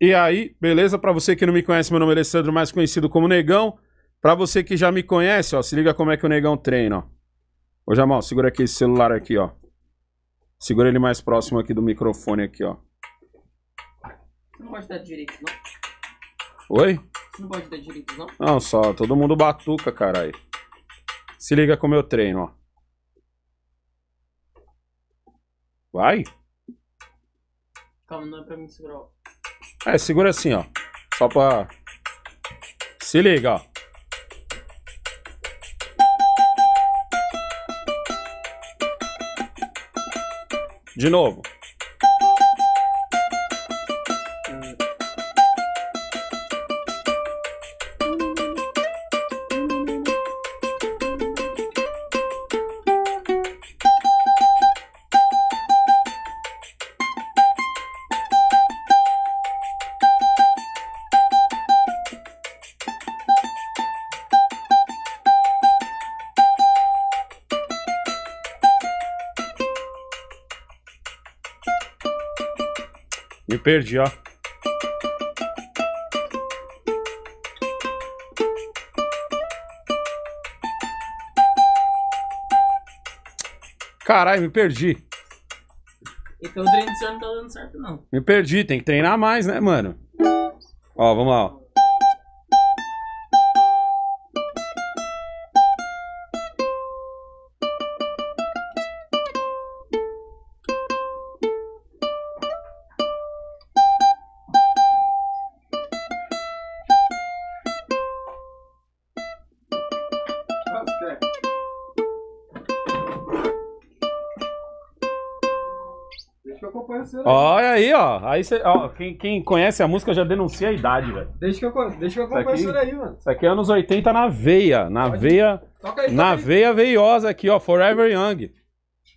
E aí, beleza? Para você que não me conhece, meu nome é Alessandro, mais conhecido como Negão. Para você que já me conhece, ó, se liga como é que o Negão treina, ó. Ô, Jamal, segura aqui esse celular aqui, ó. Segura ele mais próximo aqui do microfone aqui, ó. Você não pode dar direito, não? Oi? Você não pode dar direito, não? Não, só, todo mundo batuca, caralho. Se liga como eu treino, ó. Vai. Calma, não é pra mim segurar. É, segura assim, ó. Só pra. Se liga, ó. De novo. perdi, ó. Caralho, me perdi. Então o treino do senhor não tá dando certo, não. Me perdi, tem que treinar mais, né, mano? Ó, vamos lá, ó. Olha aí, ó. Aí cê, ó quem, quem conhece a música já denuncia a idade, velho. Deixa que eu, deixa acompanho isso, isso aí, mano. Isso aqui é anos 80 na veia. Na Pode. veia. Toca aí, toca na aí. veia veiosa aqui, ó. Forever Young.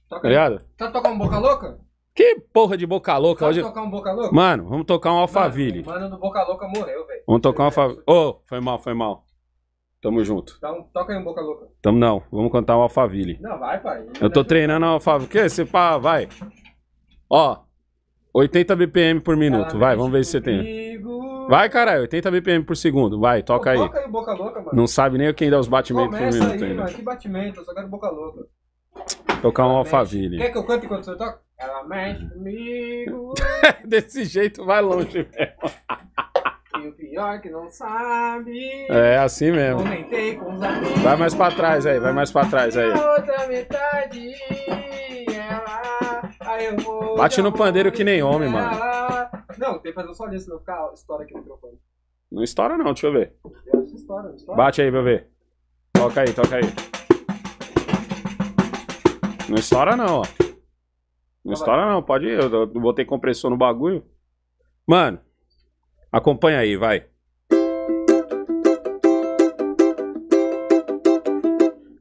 Toca Obrigado. Tá tocar um boca louca? Que porra de boca louca Sabe hoje? Vamos tocar um boca louca? Mano, vamos tocar um alfaville. Mano, mano do boca louca morreu, velho. Vamos tocar um alfaville. Ô, oh, foi mal, foi mal. Tamo junto. Então, toca aí um boca louca. Tamo não, vamos cantar um alfaville. Não, vai, pai. Eu tô treinando um alfaville. Que? Você pá, vai. Ó. 80 BPM por minuto, vai, vamos ver se você tem. Vai, caralho, 80 BPM por segundo, vai, toca aí. Toca aí, boca louca, mano. Não sabe nem quem dá os batimentos por minuto aí, ainda. Mano, que batimento, eu só quero boca louca. Tocar um alfaville. Quer que eu cante enquanto você toca? Ela mexe comigo. Desse jeito vai longe mesmo. E o pior que não sabe. É assim mesmo. Comentei com os amigos. Vai mais pra trás aí, vai mais pra trás aí. Outra metade vou. Bate no pandeiro que nem homem, mano. Não, tem que fazer um solinho, não ficar estoura aqui no microfone. Não estoura, não, deixa eu ver. Bate aí pra eu ver. Toca aí, toca aí. Não estoura, não, ó. Não tá estoura, não, pode ir. Eu botei compressor no bagulho. Mano, acompanha aí, vai.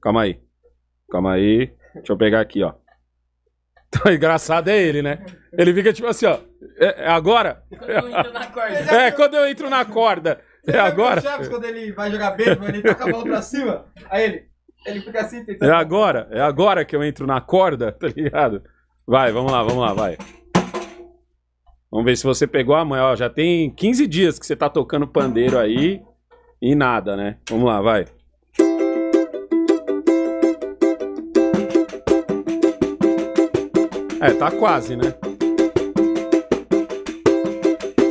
Calma aí. Calma aí. Deixa eu pegar aqui, ó. Então, engraçado é ele, né? Ele fica tipo assim, ó. É, é agora? Quando eu entro na corda. É, quando eu entro na corda. É agora? O quando ele vai jogar beisebol, ele toca a bola pra cima, aí ele, ele fica assim tentando... É agora, é agora que eu entro na corda, tá ligado? Vai, vamos lá, vamos lá, vai. Vamos ver se você pegou a mãe, ó, já tem 15 dias que você tá tocando pandeiro aí e nada, né? Vamos lá, vai. É, tá quase, né?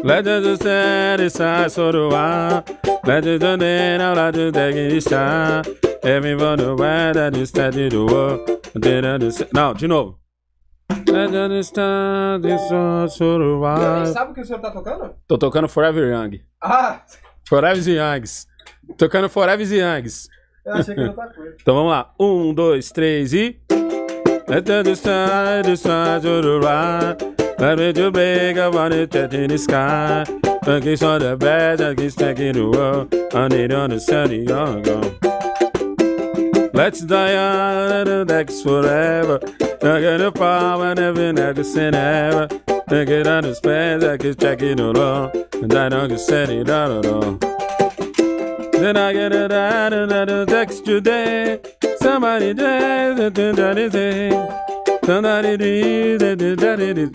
Legends satisfy Sorua. Legends don't need a lot of degisha. Everyone aware that you study the world. Não, de novo. Legends satisfy Sorua. Sabe o que o senhor tá tocando? Tô tocando Forever Young. Ah! Forever Youngs. Tocando Forever Youngs. Eu achei que era outra coisa. então vamos lá. Um, dois, três e. Let the side, the side to the right. Let me to break I want it, that in the sky. But it's on the bed, that keeps taking the world. I need on the sunny, young Let's die on the next forever. Taking the power and every next and ever. Take it on the space, I keep checking the law. And I don't get set it out at Then I get it out of the next today.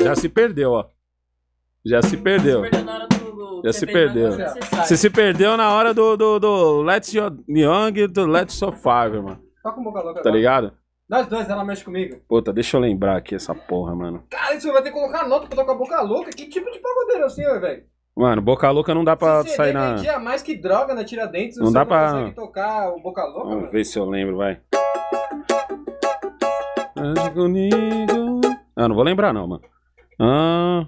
Já se perdeu, ó. Já se perdeu. Já se perdeu. Né? Você se perdeu na hora do, do, do Let's Young e do Let's So Five, mano. Toca um boca louca Tá ligado? Nós dois, ela mexe comigo. Puta, deixa eu lembrar aqui essa porra, mano. Cara, isso vai ter que colocar nota pra tocar boca louca. Que tipo de pagodeiro assim, velho? Mano, Boca Louca não dá pra se sair na. vendia mais que droga na Tiradentes, não dá não pra. consegue tocar o Boca Louca? Vamos mano? ver se eu lembro, vai. Ande comigo. Ah, não vou lembrar não, mano. Ah.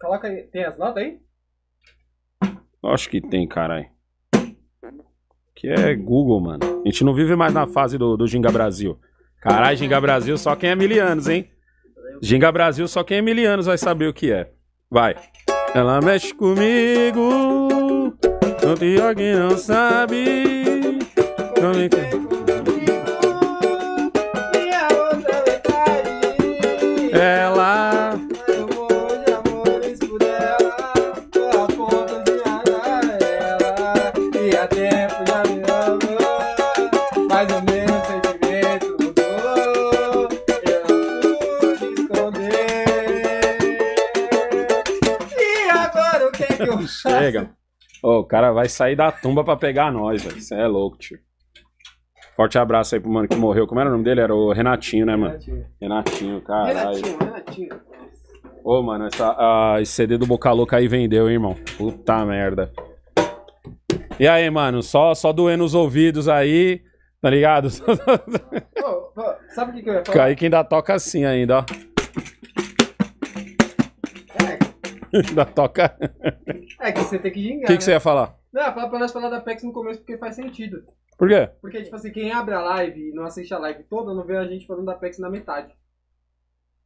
Coloca aí. Tem as notas aí? Acho que tem, caralho. Que é Google, mano. A gente não vive mais na fase do, do Ginga Brasil. Caralho, Ginga Brasil só quem é milianos, hein? Ginga Brasil só quem é milianos vai saber o que é. Vai. Ela mexe comigo, não tanto que não sabe. Não me... Chega. Ô, o cara vai sair da tumba pra pegar nós, velho. Você é louco, tio. Forte abraço aí pro mano que morreu. Como era o nome dele? Era o Renatinho, né, mano? Renatinho, Renatinho caralho. Renatinho, Renatinho. Ô, mano, essa, esse CD do Boca Louca aí vendeu, hein, irmão. Puta merda. E aí, mano, só, só doendo os ouvidos aí, tá ligado? Pô, pô, sabe o que, que eu ia falar? Aí quem ainda toca assim ainda, ó. da toca. É que você tem que O que, você né? ia falar? Não, fala pra nós falar da PEX no começo porque faz sentido. Por quê? Porque, tipo assim, quem abre a live e não assiste a live toda não vê a gente falando da PEX na metade.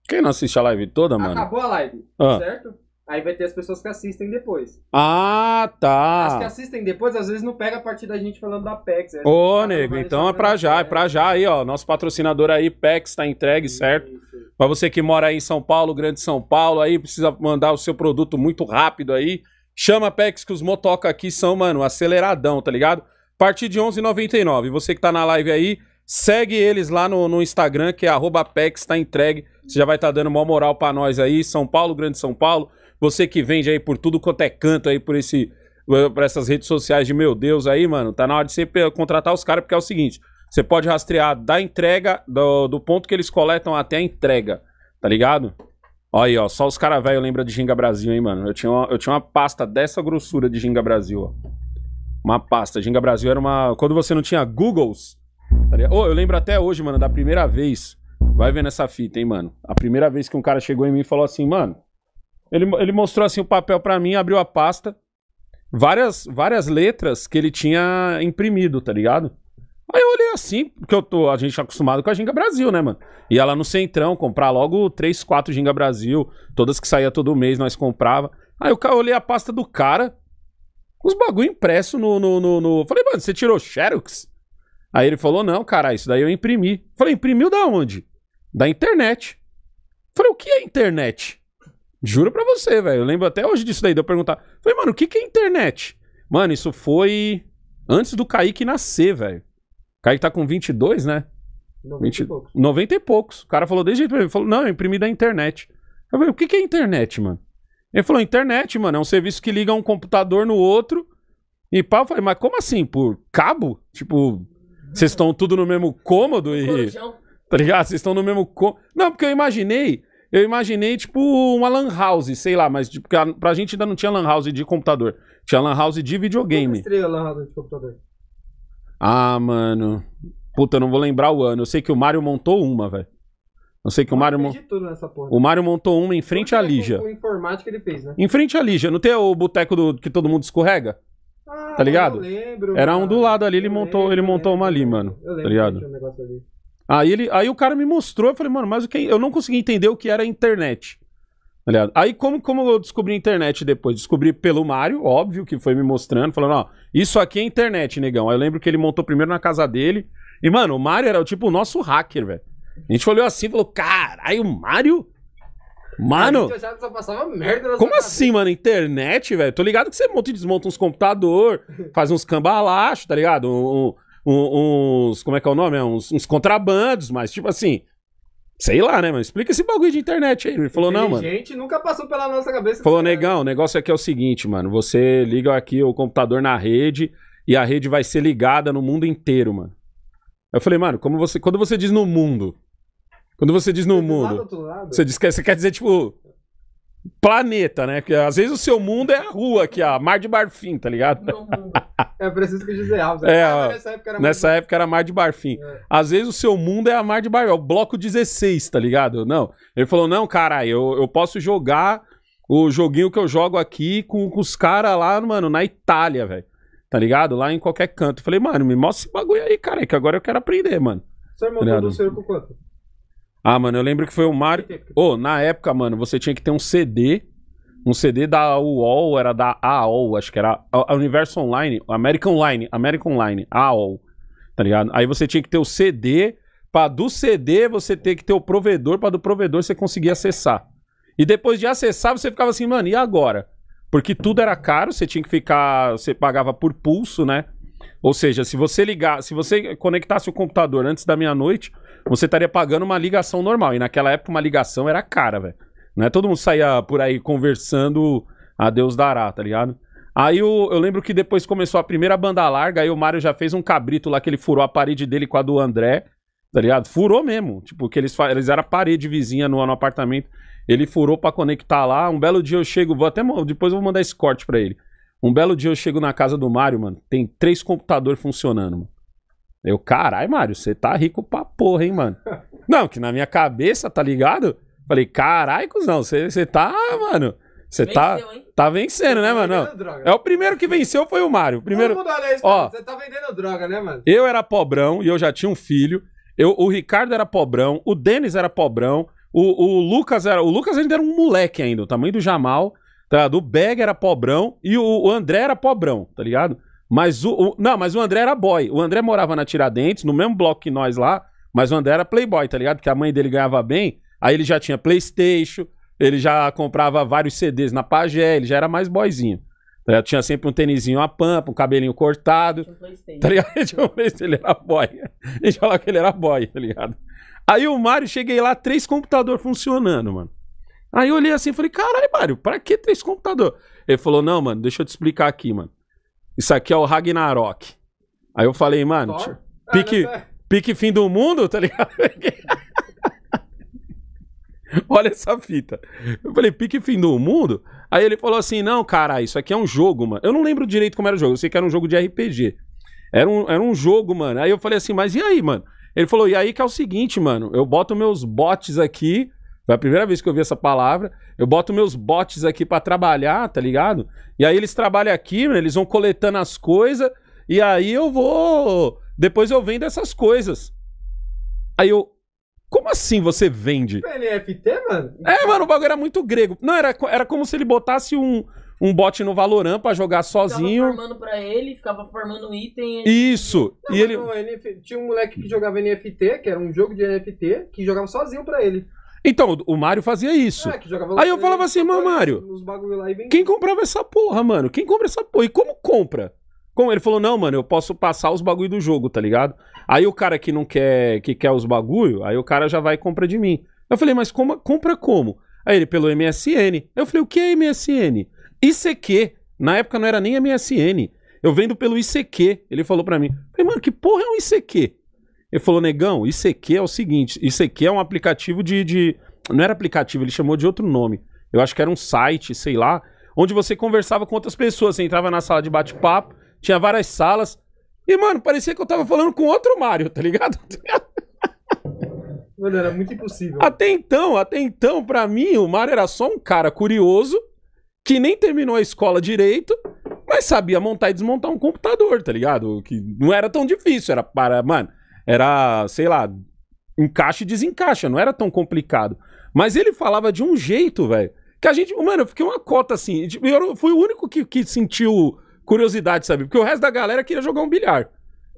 Quem não assiste a live toda, mano? Acabou a live, Ah. certo? Aí vai ter as pessoas que assistem depois. Ah, tá. As que assistem depois, às vezes não pega a partir da gente falando da PEX. É. Ô, tá nego, então é pra já, é pra já aí, ó. Nosso patrocinador aí, PEX, tá entregue, isso, certo? Isso. Pra você que mora aí em São Paulo, Grande São Paulo, aí precisa mandar o seu produto muito rápido aí. Chama a PEX que os motoca aqui são, mano, aceleradão, tá ligado? A partir de 11,99. Você que tá na live aí, segue eles lá no, no Instagram, que é PEX, tá entregue. Você já vai estar tá dando uma moral pra nós aí, São Paulo, Grande São Paulo você que vende aí por tudo quanto é canto aí por esse eh, para essas redes sociais de meu Deus aí, mano, tá na hora de você eh, contratar os caras porque é o seguinte, você pode rastrear da entrega do, do ponto que eles coletam até a entrega, tá ligado? Olha aí, ó, só os caras velho lembra de Ginga Brasil, hein, mano. Eu tinha uma, eu tinha uma pasta dessa grossura de Ginga Brasil, ó. Uma pasta. Ginga Brasil era uma. Quando você não tinha Googles. Tá oh, eu lembro até hoje, mano, da primeira vez. Vai vendo essa fita, hein, mano. A primeira vez que um cara chegou em mim e falou assim, mano, ele, ele mostrou assim o papel para mim, abriu a pasta, várias, várias letras que ele tinha imprimido, tá ligado? Aí eu olhei assim, porque eu tô, a gente tá acostumado com a Ginga Brasil, né, mano? Ia lá no Centrão, comprar logo 3, 4 Ginga Brasil, todas que saía todo mês, nós comprava. Aí eu olhei a pasta do cara, os bagulho impresso no, no, no, no... Falei, mano, você tirou Xerox? Aí ele falou, não, cara, isso daí eu imprimi. Falei, imprimiu da onde? Da internet. Falei, o que é internet? Juro pra você, velho. Eu lembro até hoje disso daí, de eu perguntar. Falei, mano, o que, que é internet? Mano, isso foi antes do Kaique nascer, velho. Kaique tá com 22, né? 90 20... e poucos. 90 e poucos. O cara falou desde ele falou, não, eu imprimi da internet. Eu falei, o que, que é internet, mano? Ele falou, internet, mano, é um serviço que liga um computador no outro. E pau, eu falei, mas como assim? Por cabo? Tipo, vocês estão tudo no mesmo cômodo e. Tá ligado? Vocês estão no mesmo cômodo. Não, porque eu imaginei eu imaginei, tipo, uma lan house, sei lá, mas tipo, pra gente ainda não tinha lan house de computador. Tinha lan house de videogame. Estreia lan house de computador. Ah, mano. Puta, não vou lembrar o ano. Eu sei que o Mario montou uma, velho. Eu sei que eu o ah, Mario. Mon... O Mario montou uma em frente à Lígia. Com, com informática ele fez, né? Em frente à Lígia. Não tem o boteco do... que todo mundo escorrega? Ah, tá ligado? Eu lembro. Era um do lado ali, ele montou, lembro, ele montou uma ali, mano. Eu lembro. Tá ligado? Um negócio ali. Aí, ele, aí o cara me mostrou, eu falei, mano, mas o que é? eu não consegui entender o que era internet. Aliás, tá aí como, como eu descobri internet depois? Descobri pelo Mário, óbvio, que foi me mostrando, falando, ó, isso aqui é internet, negão. Aí eu lembro que ele montou primeiro na casa dele. E, mano, o Mário era tipo o nosso hacker, velho. A gente olhou assim e falou, caralho, o Mário? Mano. Como assim, mano? Internet, velho? Tô ligado que você monta e desmonta uns computador, faz uns cambalachos, tá ligado? Um, uns. Como é que é o nome? É, uns, uns contrabandos, mas tipo assim. Sei lá, né, mano? Explica esse bagulho de internet aí. Ele falou, não, mano. Gente, nunca passou pela nossa cabeça. Falou, negão, o negócio aqui é o seguinte, mano. Você liga aqui o computador na rede e a rede vai ser ligada no mundo inteiro, mano. Eu falei, mano, como você, quando você diz no mundo, quando você diz no mundo, lado, lado. você diz que você quer dizer tipo planeta, né? Porque às vezes o seu mundo é a rua aqui, a Mar de Barfim, tá ligado? É preciso que José Alves. Né? É, ah, nessa época era Mar, nessa de... Época era Mar de Barfim. É. Às vezes o seu mundo é a Mar de Barfim, é o bloco 16, tá ligado? Não. Ele falou: não, cara, eu, eu posso jogar o joguinho que eu jogo aqui com, com os caras lá, mano, na Itália, velho. Tá ligado? Lá em qualquer canto. Eu falei, mano, me mostra esse bagulho aí, cara, é que agora eu quero aprender, mano. tá quanto? Ah, mano, eu lembro que foi o Mario. Ô, oh, na época, mano, você tinha que ter um CD. Um CD da UOL, era da AOL, acho que era. A Universo Online, American Online, American Online, AOL. Tá ligado? Aí você tinha que ter o CD. Pra do CD você ter que ter o provedor, para do provedor você conseguir acessar. E depois de acessar, você ficava assim, mano, e agora? Porque tudo era caro, você tinha que ficar. Você pagava por pulso, né? Ou seja, se você ligar, se você conectasse o computador antes da meia-noite, você estaria pagando uma ligação normal. E naquela época uma ligação era cara, velho. Não é todo mundo saía por aí conversando a Deus dará, tá ligado? Aí eu, eu lembro que depois começou a primeira banda larga, aí o Mário já fez um cabrito lá que ele furou a parede dele com a do André, tá ligado? Furou mesmo. Tipo, que eles, eles eram parede vizinha no, no apartamento. Ele furou para conectar lá. Um belo dia eu chego, vou até depois eu vou mandar esse corte para ele. Um belo dia eu chego na casa do Mário, mano, tem três computadores funcionando, mano. Eu, carai, Mário, você tá rico pra porra, hein, mano? Não, que na minha cabeça, tá ligado? Falei, carai, cuzão, você tá, mano. Você tá, tá vencendo, né, tá mano? É o primeiro que venceu foi o Mário. primeiro... Todo mundo olha isso, Ó, você tá vendendo droga, né, mano? Eu era pobrão e eu já tinha um filho. Eu, o Ricardo era pobrão, o Denis era pobrão, o, o Lucas era. O Lucas ainda era um moleque ainda, o tamanho do Jamal, tá ligado? O Beg era pobrão e o, o André era pobrão, tá ligado? Mas o, o, Não, mas o André era boy. O André morava na Tiradentes, no mesmo bloco que nós lá, mas o André era playboy, tá ligado? Porque a mãe dele ganhava bem, aí ele já tinha Playstation, ele já comprava vários CDs na Pagé, ele já era mais boyzinho. Tá tinha sempre um tênisinho a pampa, um cabelinho cortado. Tinha um Playstation. Tá ligado? Tinha um Playstation, ele era boy. A gente falava que ele era boy, tá ligado? Aí o Mário, cheguei lá, três computadores funcionando, mano. Aí eu olhei assim e falei, caralho, Mário, pra que três computadores? Ele falou, não, mano, deixa eu te explicar aqui, mano. Isso aqui é o Ragnarok. Aí eu falei, mano, Thor? Ah, pique, ah, pique fim do mundo, tá ligado? Olha essa fita. Eu falei, pique fim do mundo? Aí ele falou assim: não, cara, isso aqui é um jogo, mano. Eu não lembro direito como era o jogo, eu sei que era um jogo de RPG. Era um, era um jogo, mano. Aí eu falei assim, mas e aí, mano? Ele falou, e aí que é o seguinte, mano, eu boto meus bots aqui foi a primeira vez que eu vi essa palavra. Eu boto meus bots aqui para trabalhar, tá ligado? E aí eles trabalham aqui, eles vão coletando as coisas. E aí eu vou. Depois eu vendo essas coisas. Aí eu. Como assim você vende? Tipo NFT, mano? É, mano, o bagulho era muito grego. Não, era, era como se ele botasse um, um bot no Valorant pra jogar sozinho. Ficava formando pra ele, ficava formando item. Ele... Isso. Não, e ele... tinha um moleque que jogava NFT, que era um jogo de NFT, que jogava sozinho pra ele. Então, o Mário fazia isso. É, aí eu é, falava assim, mano, Mário, quem comprava essa porra, mano? Quem compra essa porra? E como compra? Como ele falou, não, mano, eu posso passar os bagulho do jogo, tá ligado? Aí o cara que não quer, que quer os bagulho, aí o cara já vai e compra de mim. Eu falei, mas como, compra como? Aí ele, pelo MSN. Eu falei, o que é MSN? ICQ. Na época não era nem MSN. Eu vendo pelo ICQ. Ele falou para mim. falei, mano, que porra é um ICQ? Ele falou, negão, isso aqui é o seguinte, isso aqui é um aplicativo de, de... Não era aplicativo, ele chamou de outro nome. Eu acho que era um site, sei lá, onde você conversava com outras pessoas. Você entrava na sala de bate-papo, tinha várias salas. E, mano, parecia que eu tava falando com outro Mario, tá ligado? Mano, era muito impossível. Até então, até então, pra mim, o Mario era só um cara curioso, que nem terminou a escola direito, mas sabia montar e desmontar um computador, tá ligado? Que não era tão difícil, era para, mano. Era, sei lá, encaixa e desencaixa, não era tão complicado. Mas ele falava de um jeito, velho, que a gente, mano, eu fiquei uma cota assim. Eu fui o único que, que sentiu curiosidade, sabe? Porque o resto da galera queria jogar um bilhar,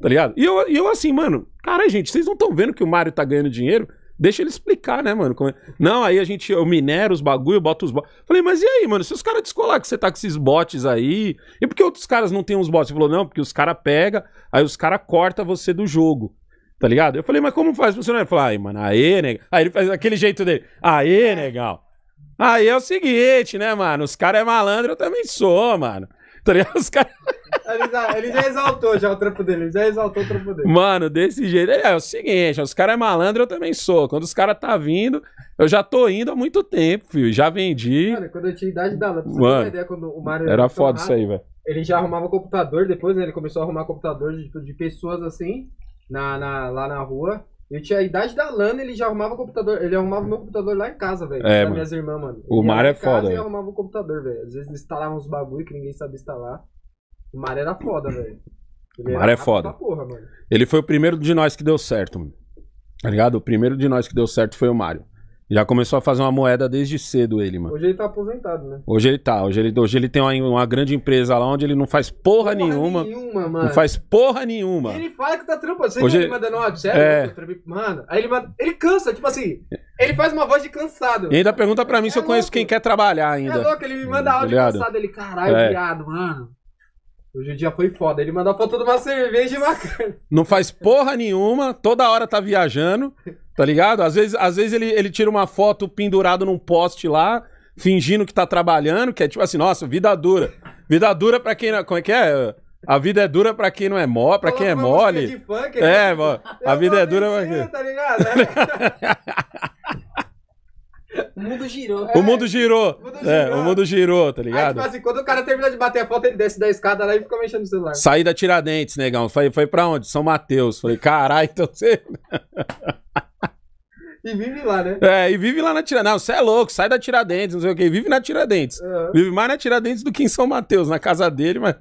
tá ligado? E eu, eu assim, mano, cara, gente, vocês não estão vendo que o Mário tá ganhando dinheiro? Deixa ele explicar, né, mano? É... Não, aí a gente, eu minero os bagulho, bota boto os bots. Falei, mas e aí, mano? Se os caras descolar que você tá com esses bots aí, e por que outros caras não têm uns bots? Ele falou, não, porque os caras pega, aí os caras corta você do jogo. Tá ligado? Eu falei, mas como faz funcionário? Ele falou, ai, mano, aê, negão. Aí ele faz aquele jeito dele, aê, é. negão. Aí é o seguinte, né, mano? Os caras é malandro, eu também sou, mano. Tá ligado? Os caras. Ele já, exaltou já o trampo dele, ele já exaltou o trampo dele. Mano, desse jeito. É, é o seguinte, os caras é malandro, eu também sou. Quando os caras tá vindo, eu já tô indo há muito tempo, filho. Já vendi. Mano, quando eu tinha idade dela, pra você ideia quando o Mario. Era foda isso aí, velho. Ele já arrumava computador, depois né, ele começou a arrumar computador de, tipo, de pessoas assim na, na, lá na rua. Eu tinha a idade da Lana, ele já arrumava o computador. Ele arrumava o meu computador lá em casa, velho. É, mano. minhas irmãs, mano. O ele Mar é foda. Ele arrumava o computador, velho. Às vezes instalavam uns bagulho que ninguém sabia instalar. O Mar era foda, velho. O Mar é foda. Porra, ele foi o primeiro de nós que deu certo, mano. Tá ligado? O primeiro de nós que deu certo foi o Mário. Já começou a fazer uma moeda desde cedo ele, mano. Hoje ele tá aposentado, né? Hoje ele tá. Hoje ele, hoje ele tem uma, uma grande empresa lá onde ele não faz porra, porra nenhuma. nenhuma não faz porra nenhuma. E ele fala que tá trampando. Você hoje... ele mandando um WhatsApp? É... Né, mano, aí ele, manda... ele cansa, tipo assim. Ele faz uma voz de cansado. E ainda pergunta pra mim é se eu louco. conheço quem quer trabalhar ainda. É louco, ele me manda tá áudio cansado. Ele, caralho, é. viado, mano. Hoje o dia foi foda. Ele mandou foto de uma cerveja e uma carne. Não faz porra nenhuma, toda hora tá viajando, tá ligado? Às vezes, às vezes ele, ele tira uma foto pendurado num poste lá, fingindo que tá trabalhando, que é tipo assim, nossa, vida dura. Vida dura pra quem não. Como é que é? A vida é dura pra quem não é mole, pra quem é mole. Funk, é, mano. a é vida é dura pra quem. Tá ligado? É. O mundo girou. o é. mundo girou. O mundo girou. É, o mundo girou, tá ligado? Aí, tipo assim, quando o cara termina de bater a foto, ele desce da escada lá e fica mexendo no celular. Saí da Tiradentes, negão. Falei, foi pra onde? São Mateus. Falei, caralho, então você. E vive lá, né? É, e vive lá na Tiradentes. Não, você é louco, sai da Tiradentes, não sei o quê. Vive na Tiradentes. Uhum. Vive mais na Tiradentes do que em São Mateus, na casa dele, mas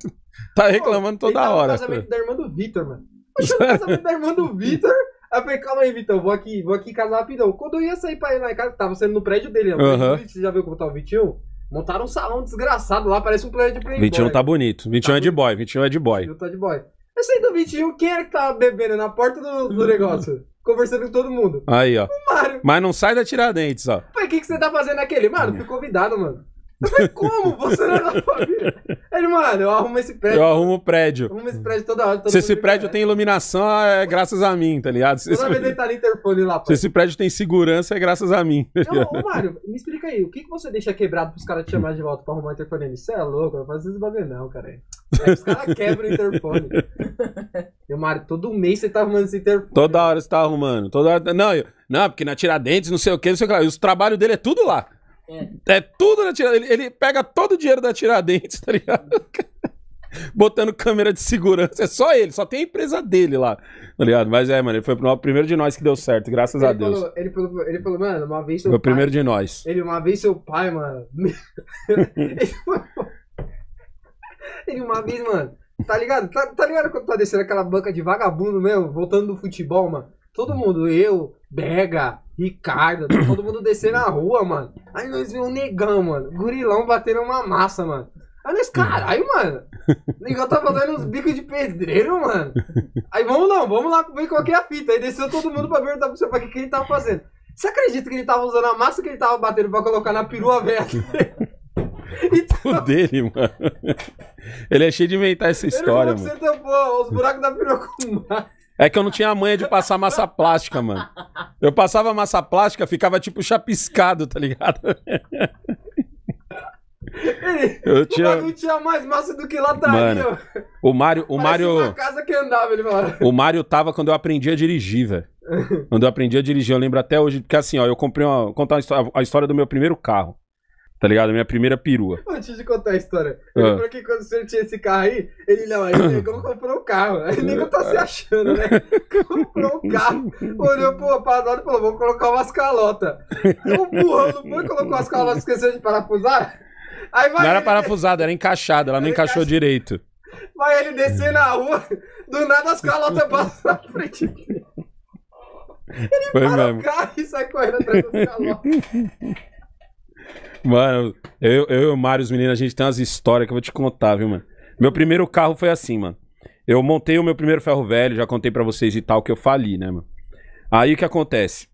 tá reclamando Pô, toda ele tava hora. No casamento cara. da irmã do Vitor, mano. casamento da irmã do Vitor. Aí eu falei, calma aí, Vitão, vou aqui, vou aqui em casa rapidão. Quando eu ia sair pra ir lá em casa, tava sendo no prédio dele, Uhum. Você já viu como tá o Vitinho? Montaram um salão desgraçado lá, parece um prédio de playboy. 21 tá bonito. 21 é tá é de boy, 21 é de boy. 21 tá de boy. Eu saí do 21, quem era é que tava tá bebendo na porta do, do negócio? conversando com todo mundo. Aí, ó. O Mário. Mas não sai da Tiradentes, ó. Pai, o que, que você tá fazendo naquele? Mano, fui convidado, mano. Eu falei, como? Você não é da família? Ele, é, mano, eu arrumo esse prédio. Eu arrumo o prédio. arrumo esse prédio toda hora. Toda Se esse prédio tem iluminação, é graças a mim, tá ligado? Se esse... tá interfone lá, Se esse prédio tem segurança, é graças a mim. Então, não, ô, Mário, me explica aí. O que, que você deixa quebrado pros caras te chamarem de volta pra arrumar o interfone? Você é louco? Eu faço esse bagulho não, cara. É, os caras quebram o interfone. Eu, Mário, todo mês você tá arrumando esse interfone. Toda hora você tá arrumando. Toda hora... Não, eu... não, porque na Tiradentes, não sei o que, não sei o que. Os trabalhos dele é tudo lá. É, é tudo na Tiradentes. Ele, ele, pega todo o dinheiro da Tiradentes, tá ligado? Botando câmera de segurança. É só ele, só tem a empresa dele lá. Tá ligado? Mas é, mano, ele foi o primeiro de nós que deu certo, graças ele a Deus. ele, falou, ele falou, mano, uma vez seu foi o primeiro de nós. Ele, uma vez seu pai, mano. ele, ele uma vez, mano. Tá ligado? Tá, tá ligado quando tá descendo aquela banca de vagabundo mesmo, voltando do futebol, mano? Todo mundo, eu, Bega, Ricardo, tá todo mundo descendo na rua, mano. Aí nós vimos um negão, mano. Gurilão batendo uma massa, mano. Aí nós, caralho, mano. O negão tá fazendo uns bicos de pedreiro, mano. Aí vamos não, vamos lá ver qual que é a fita. Aí desceu todo mundo pra perguntar pro seu pai o que, que ele tava fazendo. Você acredita que ele tava usando a massa que ele tava batendo pra colocar na perua velha? Então... O dele, mano. Ele é cheio de inventar essa história, ele mano. Você tampou os buracos da perua com massa. É que eu não tinha a manha de passar massa plástica, mano. Eu passava massa plástica, ficava tipo chapiscado, tá ligado? Ele, eu tinha... não tinha mais massa do que lá Mano, o Mário, o Mário, casa que andava, ele O Mário tava quando eu aprendi a dirigir, velho. quando eu aprendi a dirigir, eu lembro até hoje, porque assim, ó, eu comprei uma, contar a história, a história do meu primeiro carro. Tá ligado? Minha primeira perua. Antes de contar a história, eu ah. lembro que quando o senhor tinha esse carro aí, ele não, aí como comprou o um carro. Aí o tá se achando, né? comprou o um carro, olhou pro parado e falou: vou colocar umas calotas. O burrão não foi, colocou as calotas, esqueceu de parafusar. Aí vai não era parafusada, era encaixada, ela não encaixou encaix... direito. Vai ele descer na rua, do nada as calotas passam na frente dele. Ele Foi para mesmo. o carro e sai correndo atrás das calotas. Mano, eu, eu e o Mário, os meninos, a gente tem umas histórias que eu vou te contar, viu, mano? Meu primeiro carro foi assim, mano. Eu montei o meu primeiro ferro velho, já contei para vocês e tal, que eu fali, né, mano? Aí o que acontece?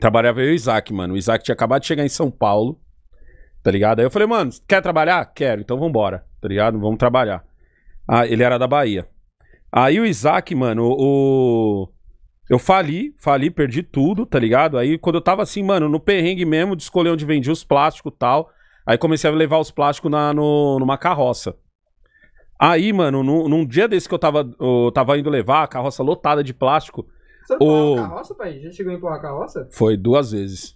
Trabalhava eu e o Isaac, mano. O Isaac tinha acabado de chegar em São Paulo, tá ligado? Aí eu falei, mano, quer trabalhar? Quero, então vambora, tá ligado? Vamos trabalhar. Ah, ele era da Bahia. Aí o Isaac, mano, o. Eu fali, fali, perdi tudo, tá ligado? Aí quando eu tava assim, mano, no perrengue mesmo, de escolher onde vendia os plásticos e tal. Aí comecei a levar os plásticos na, no, numa carroça. Aí, mano, num dia desse que eu tava, eu tava indo levar, a carroça lotada de plástico. Você o... empurrou carroça, pai? Já chegou a empurrar a carroça? Foi duas vezes,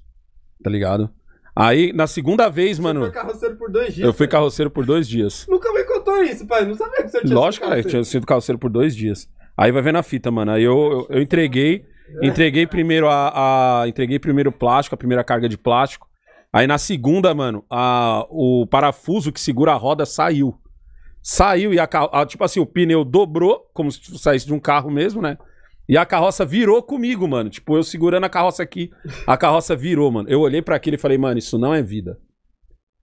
tá ligado? Aí, na segunda vez, você mano. foi carroceiro por dois dias. Eu fui carroceiro por dois dias. Nunca me contou isso, pai. Não sabia que você tinha Lógico, sido cara, eu tinha sido carroceiro por dois dias. Aí vai ver na fita, mano. Aí eu, eu, eu entreguei. Entreguei primeiro a, a, Entreguei primeiro o plástico, a primeira carga de plástico. Aí na segunda, mano, a, o parafuso que segura a roda saiu. Saiu e a, a, tipo assim, o pneu dobrou, como se saísse de um carro mesmo, né? E a carroça virou comigo, mano. Tipo, eu segurando a carroça aqui, a carroça virou, mano. Eu olhei para aquilo e falei, mano, isso não é vida.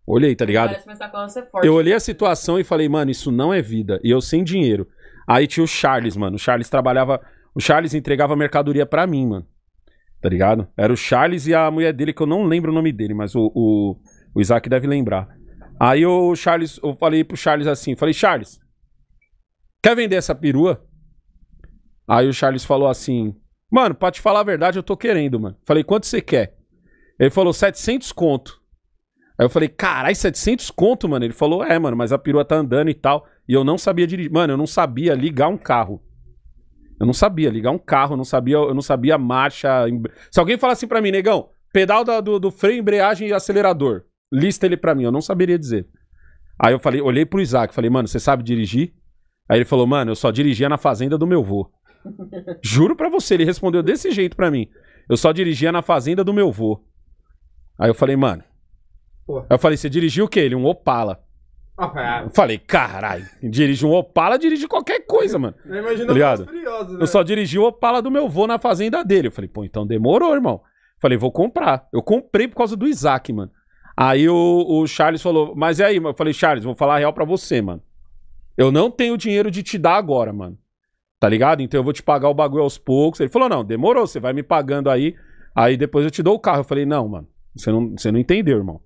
Olhei, tá ligado? Parece, é forte, eu olhei a situação e falei, mano, isso não é vida. E eu sem dinheiro. Aí tinha o Charles, mano. O Charles trabalhava. O Charles entregava mercadoria pra mim, mano. Tá ligado? Era o Charles e a mulher dele, que eu não lembro o nome dele, mas o, o, o Isaac deve lembrar. Aí o Charles, eu falei pro Charles assim, falei, Charles, quer vender essa perua? Aí o Charles falou assim, mano, pra te falar a verdade, eu tô querendo, mano. Falei, quanto você quer? Ele falou, 700 conto. Aí eu falei, carai, 700 conto, mano? Ele falou, é, mano, mas a perua tá andando e tal. E eu não sabia dirigir. Mano, eu não sabia ligar um carro. Eu não sabia ligar um carro, eu não sabia, eu não sabia marcha. Se alguém falasse assim pra mim, negão, pedal do, do freio, embreagem e acelerador, lista ele pra mim, eu não saberia dizer. Aí eu falei, olhei pro Isaac, falei, mano, você sabe dirigir? Aí ele falou, mano, eu só dirigia na fazenda do meu vô. Juro pra você, ele respondeu desse jeito pra mim. Eu só dirigia na fazenda do meu vô. Aí eu falei, mano, Porra. Eu falei, você dirigiu o quê? Ele, um Opala. Ah, é. eu falei, caralho, dirige um Opala, dirige qualquer coisa, mano. Eu imagino curioso, tá né? Eu só dirigi o Opala do meu vô na fazenda dele. Eu falei, pô, então demorou, irmão. Eu falei, vou comprar. Eu comprei por causa do Isaac, mano. Aí o, o Charles falou, mas é aí, eu falei, Charles, vou falar a real pra você, mano. Eu não tenho dinheiro de te dar agora, mano. Tá ligado? Então eu vou te pagar o bagulho aos poucos. Ele falou, não, demorou, você vai me pagando aí. Aí depois eu te dou o carro. Eu falei, não, mano, você não, você não entendeu, irmão.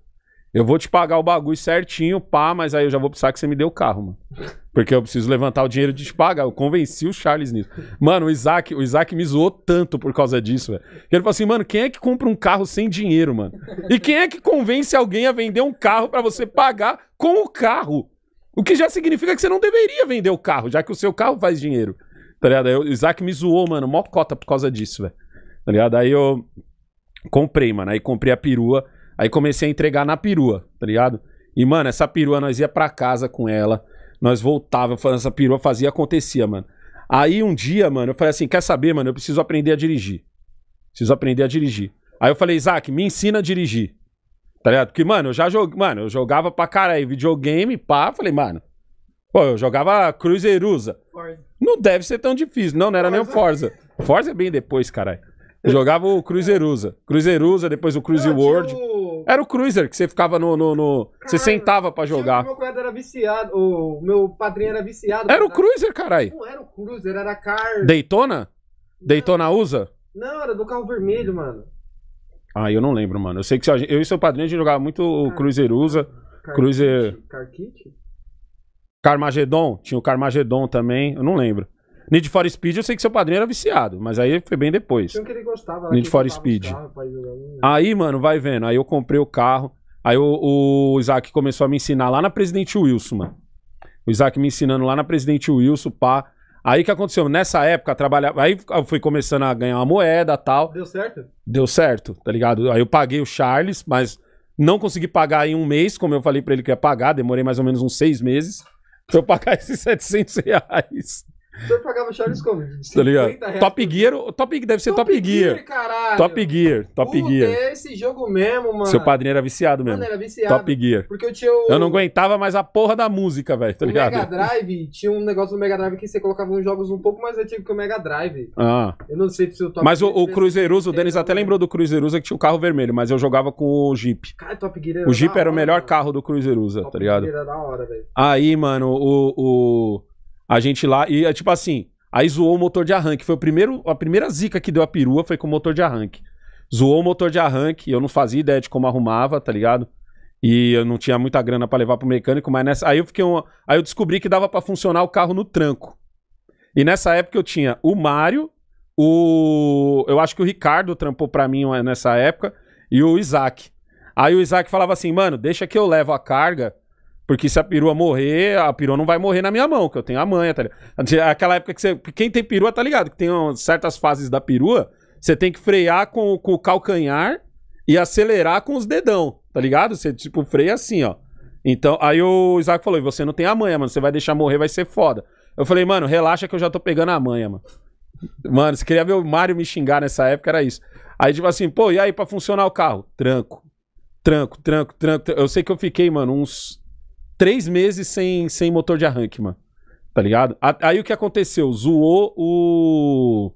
Eu vou te pagar o bagulho certinho, pá, mas aí eu já vou precisar que você me dê o carro, mano. Porque eu preciso levantar o dinheiro de te pagar. Eu convenci o Charles nisso. Mano, o Isaac, o Isaac me zoou tanto por causa disso, velho. Ele falou assim, mano, quem é que compra um carro sem dinheiro, mano? E quem é que convence alguém a vender um carro para você pagar com o carro? O que já significa que você não deveria vender o carro, já que o seu carro faz dinheiro. Tá ligado? Aí o Isaac me zoou, mano, mó cota por causa disso, velho. Tá ligado? Aí eu comprei, mano. Aí comprei a perua. Aí comecei a entregar na perua, tá ligado? E, mano, essa perua nós ia pra casa com ela. Nós voltava, essa perua fazia, acontecia, mano. Aí um dia, mano, eu falei assim: quer saber, mano? Eu preciso aprender a dirigir. Preciso aprender a dirigir. Aí eu falei, Isaac, me ensina a dirigir. Tá ligado? Porque, mano, eu já joguei. Mano, eu jogava pra caralho videogame, pá. Falei, mano. Pô, eu jogava Cruzeiruza. Não deve ser tão difícil. Não, não era Forza. nem o Forza. Forza é bem depois, caralho. Eu jogava o Cruzeiruza. Cruzeiruza, depois o Cruise World. Era o Cruiser que você ficava no. no, no... Você sentava pra jogar. O meu cunhado era viciado. O meu padrinho era viciado. Era o Cruiser, caralho. Não era o Cruiser, era a Car. Daytona? Não. Daytona usa? Não, era do carro vermelho, mano. Ah, eu não lembro, mano. Eu sei que eu e seu padrinho a gente jogava muito o Cruiser usa. Car Cruiser. Car Carmagedon? Carmageddon, tinha o Carmageddon também, eu não lembro. Need for Speed, eu sei que seu padrinho era viciado, mas aí foi bem depois. que ele gostava. Need for Speed. Carro, aí, mano, vai vendo. Aí eu comprei o carro. Aí o, o, Isaac começou a me ensinar lá na Presidente Wilson, mano. O Isaac me ensinando lá na Presidente Wilson, pá. Aí o que aconteceu? Nessa época, trabalhava. Aí eu fui começando a ganhar uma moeda tal. Deu certo? Deu certo, tá ligado? Aí eu paguei o Charles, mas não consegui pagar em um mês, como eu falei para ele que ia pagar, demorei mais ou menos uns seis meses pra eu pagar esses 700 reais senhor pagava Charles como? Tá ligado? Top Gear, Top Gear deve ser Top, Top Gear. Gear caralho. Top Gear, Top Puta, Gear. É esse jogo mesmo, mano. Seu padrinho era viciado mesmo. Mano, era viciado. Top Gear. Porque eu tinha o... Eu não aguentava mais a porra da música, velho, tá ligado? O Mega Drive, tinha um negócio do Mega Drive que você colocava uns jogos um pouco mais antigos que o Mega Drive. Ah. Eu não sei se o Top Mas Gear o, o Cruzeiruso, o Denis até lembrou do Cruzeiruso que tinha o carro vermelho, mas eu jogava com o Jeep. Cara, Top Gear era O Jeep era hora, o melhor mano. carro do Cruzeirusa, tá ligado? Top Gear era da hora, velho. Aí, mano, o... o... A gente lá, e é tipo assim, aí zoou o motor de arranque. Foi o primeiro, a primeira zica que deu a perua foi com o motor de arranque. Zoou o motor de arranque, eu não fazia ideia de como arrumava, tá ligado? E eu não tinha muita grana para levar pro mecânico, mas nessa. Aí eu fiquei Aí eu descobri que dava para funcionar o carro no tranco. E nessa época eu tinha o Mário, o. Eu acho que o Ricardo trampou pra mim nessa época, e o Isaac. Aí o Isaac falava assim, mano, deixa que eu levo a carga porque se a perua morrer, a perua não vai morrer na minha mão, que eu tenho a manha, tá ligado? Aquela época que você. Quem tem perua tá ligado, que tem certas fases da perua, você tem que frear com, com o calcanhar e acelerar com os dedão, tá ligado? Você, tipo, freia assim, ó. Então, aí o Isaac falou: você não tem a manha, mano, você vai deixar morrer, vai ser foda. Eu falei, mano, relaxa que eu já tô pegando a manha, mano. Mano, se queria ver o Mário me xingar nessa época, era isso. Aí, tipo assim, pô, e aí pra funcionar o carro? Tranco, tranco, tranco. tranco. Eu sei que eu fiquei, mano, uns três meses sem, sem motor de arranque, mano. Tá ligado? Aí o que aconteceu? Zoou o.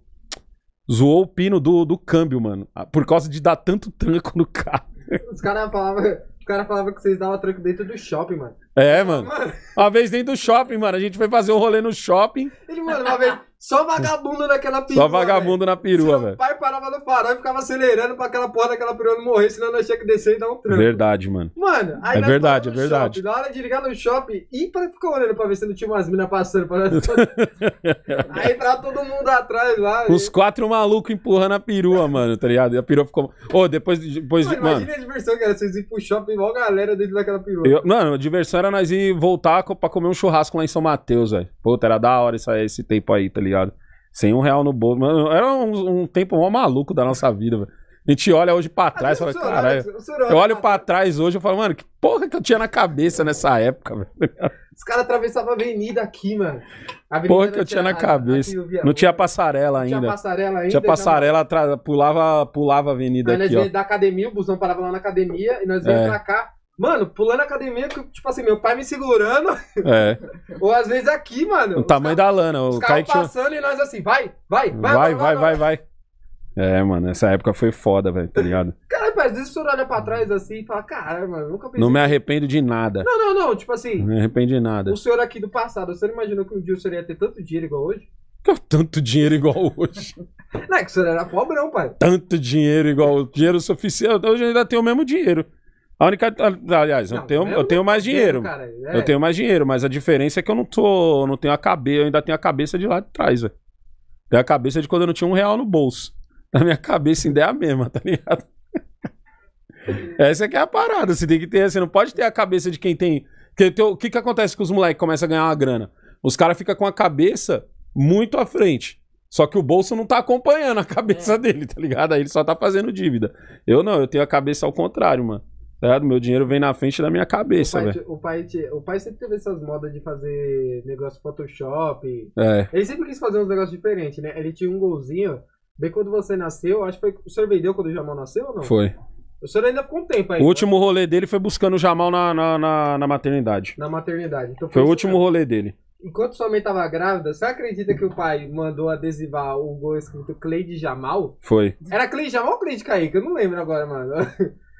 Zoou o pino do, do câmbio, mano. Ah, por causa de dar tanto tranco no carro. Os caras falavam. O cara falava que vocês davam tranco dentro do shopping, mano. É, mano. mano. Uma vez dentro do shopping, mano. A gente foi fazer um rolê no shopping. Ele, mano, uma vez, só vagabundo naquela perua. Só vagabundo véio. na perua, velho. O pai parava no farol e ficava acelerando pra aquela porra daquela perua não morrer, senão nós tinha que descer e dar um tranco. Verdade, mano. Mano, aí É verdade, é verdade. Shopping, na hora de ligar no shopping, e pra ficar olhando pra ver se não tinha umas minas passando. Pra... nós. aí entrava todo mundo atrás lá. Os e... quatro malucos empurrando a perua, mano, tá ligado? E a perua ficou. Ô, oh, depois. depois mano, mano, imagina a diversão, que era Vocês iam pro shopping, igual a galera dentro daquela perua. Eu... Mano, a diversão era nós ir voltar pra comer um churrasco lá em São Mateus, velho. Puta, era da hora esse tempo aí, tá ligado? ligado? Sem um real no bolso. Mano, era um, um tempo mó maluco da nossa vida, velho. A gente olha hoje pra trás e fala, caralho. Eu olho pra trás hoje e falo, mano, que porra que eu tinha na cabeça nessa época, velho. Os caras atravessavam a avenida aqui, mano. Avenida porra que eu tinha na cabeça. Não tinha passarela ainda. Tinha então passarela ainda. Tinha passarela, atrás, pulava, pulava a avenida aqui, ó. da academia, o busão parava lá na academia e nós viemos é. pra cá. Mano, pulando academia, tipo assim, meu pai me segurando. É. Ou às vezes aqui, mano. O tamanho cara, da lana. O os caras passando e nós assim, vai, vai, vai. Vai, vai, vai, vai. vai. É, mano, essa época foi foda, velho, tá ligado? Caralho, às vezes você olha pra trás assim e fala, caralho, mano, nunca pensei. Não me arrependo de nada. Não, não, não, tipo assim. Não me arrependo de nada. O senhor aqui do passado, você não imaginou que um dia o senhor ia ter tanto dinheiro igual hoje? Tanto dinheiro igual hoje. não, é que o senhor era não, pai. Tanto dinheiro igual. Dinheiro suficiente. Hoje eu ainda tenho o mesmo dinheiro. A única. Aliás, não, é eu, tenho, eu tenho mais dinheiro. Cara, é. Eu tenho mais dinheiro, mas a diferença é que eu não tô. Não tenho a cabeça, eu ainda tenho a cabeça de lá de trás, velho. Tenho a cabeça de quando eu não tinha um real no bolso. Na minha cabeça ainda é a mesma, tá ligado? Essa é que é a parada. Você tem que ter. Você não pode ter a cabeça de quem tem. tem o que, que acontece com os moleques começam a ganhar uma grana? Os caras ficam com a cabeça muito à frente. Só que o bolso não tá acompanhando a cabeça é. dele, tá ligado? Aí ele só tá fazendo dívida. Eu não, eu tenho a cabeça ao contrário, mano. Tá? Meu dinheiro vem na frente da minha cabeça, velho. O, pai, o pai sempre teve essas modas de fazer negócio Photoshop. É. Ele sempre quis fazer uns negócios diferentes, né? Ele tinha um golzinho, bem quando você nasceu, acho que foi, o senhor vendeu quando o Jamal nasceu ou não? Foi. O senhor ainda ficou um tempo aí. O né? último né? rolê dele foi buscando o Jamal na, na, na, na maternidade. Na maternidade. Então, foi, foi o último cara. Né? rolê dele. Enquanto sua mãe tava grávida, você acredita que o pai mandou adesivar o gol escrito Cleide Jamal? Foi. Era Cleide Jamal ou Cleide Kaique? Eu não lembro agora, mano.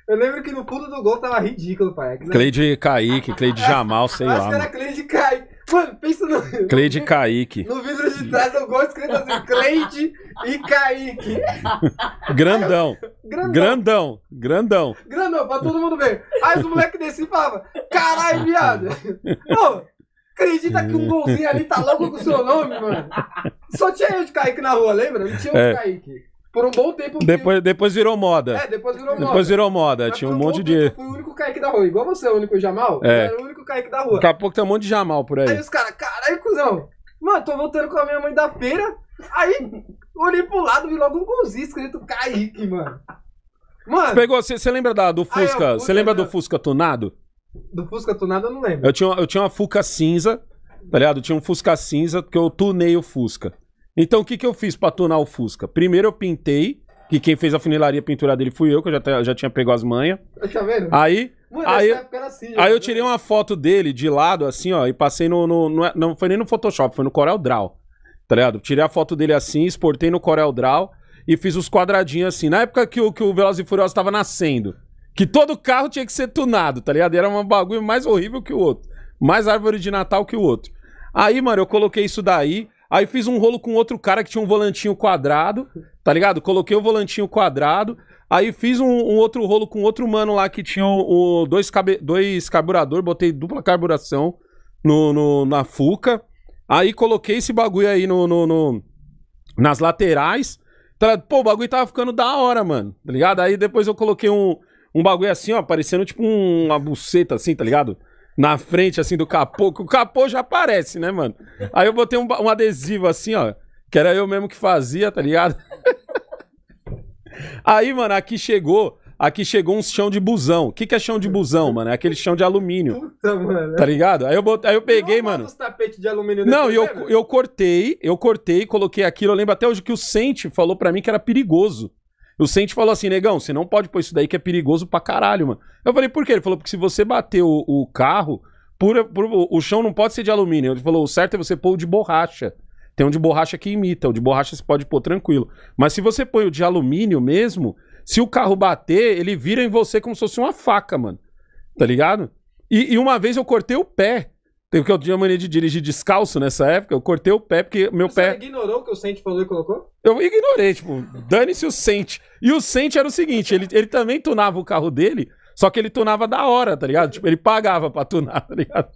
Eu lembro que no fundo do gol tava ridículo, pai. Cleide Kaique, Cleide Jamal, sei lá. Acho que era Cleide Kaique. Mano, pensa no. Cleide Kaique. No vidro de trás do gol escrito assim: Cleide e Kaique. Grandão. Grandão. Grandão. Grandão. pra todo mundo ver. Aí os moleques desciam e falavam: caralho, viado. Pô. acredita que um golzinho ali tá logo com o seu nome, mano? Só tinha eu de Kaique na rua, lembra? Não tinha eu de é. Kaique. Por um bom tempo. Depois, depois virou moda. É, depois virou moda. Depois virou moda. Mas Tinha um, um monte de. Eu fui o único Kaique da rua. Igual você, é o único Jamal. É. era o único Kaique da rua. Daqui a pouco tem um monte de Jamal por aí. Aí os caras, caralho, cuzão. Mano, tô voltando com a minha mãe da feira. Aí olhei pro lado, vi logo um golzinho escrito Kaique, mano. Mano. Você pegou, você lembra da, do Fusca? Você lembra do Fusca tunado? Do Fusca tunado eu não lembro. Eu tinha, eu tinha uma Fusca cinza, tá ligado? Eu tinha um Fusca cinza, porque eu tunei o Fusca. Então o que, que eu fiz pra tunar o Fusca? Primeiro eu pintei, que quem fez a funilaria a pintura dele fui eu, que eu já, já tinha pego as manhas. Tá vendo? Aí, Mano, aí, época era assim. aí eu né? tirei uma foto dele de lado, assim, ó, e passei no. no- no- não foi nem no Photoshop, foi no Corel Draw. Tá ligado? Tirei a foto dele assim, exportei no Corel Draw e fiz os quadradinhos assim. Na época que o, que o Veloz e Furioso tava nascendo. Que todo carro tinha que ser tunado, tá ligado? E era um bagulho mais horrível que o outro. Mais árvore de Natal que o outro. Aí, mano, eu coloquei isso daí. Aí fiz um rolo com outro cara que tinha um volantinho quadrado, tá ligado? Coloquei o volantinho quadrado. Aí fiz um, um, outro rolo com outro mano lá que tinha o, o dois, cabe, dois carburador, botei dupla carburação no, no, na Fuca. Aí coloquei esse bagulho aí no, no, no nas laterais. Tá, pô, o bagulho tava ficando da hora, mano, tá ligado? Aí depois eu coloquei um, um bagulho assim, ó, parecendo tipo um, uma buceta assim, tá ligado? na frente, assim, do capô, que o capô já aparece, né, mano? Aí eu botei um, um adesivo assim, ó, que era eu mesmo que fazia, tá ligado? Aí, mano, aqui chegou, aqui chegou um chão de busão. O que, que é chão de busão, mano? É aquele chão de alumínio. Puta, mano. Tá ligado? Aí eu, botei, aí eu peguei, mano. Os tapetes de alumínio Não, eu, eu cortei, eu cortei, coloquei aquilo. Eu lembro até hoje que o Sente falou para mim que era perigoso. O Sente falou assim, negão, você não pode pôr isso daí que é perigoso pra caralho, mano. Eu falei, por quê? Ele falou, porque se você bater o, o carro, por, por, o chão não pode ser de alumínio. Ele falou, o certo é você pôr o de borracha. Tem um de borracha que imita, o de borracha você pode pôr tranquilo. Mas se você põe o de alumínio mesmo, se o carro bater, ele vira em você como se fosse uma faca, mano. Tá ligado? E, e uma vez eu cortei o pé Teve que eu tinha mania de dirigir descalço nessa época, eu cortei o pé porque meu Você pé. Você ignorou o que o Sente falou e colocou? Eu ignorei, tipo, dane-se o Sente. E o Sente era o seguinte, ele, ele também tunava o carro dele, só que ele tunava da hora, tá ligado? Tipo, ele pagava pra tunar, tá ligado?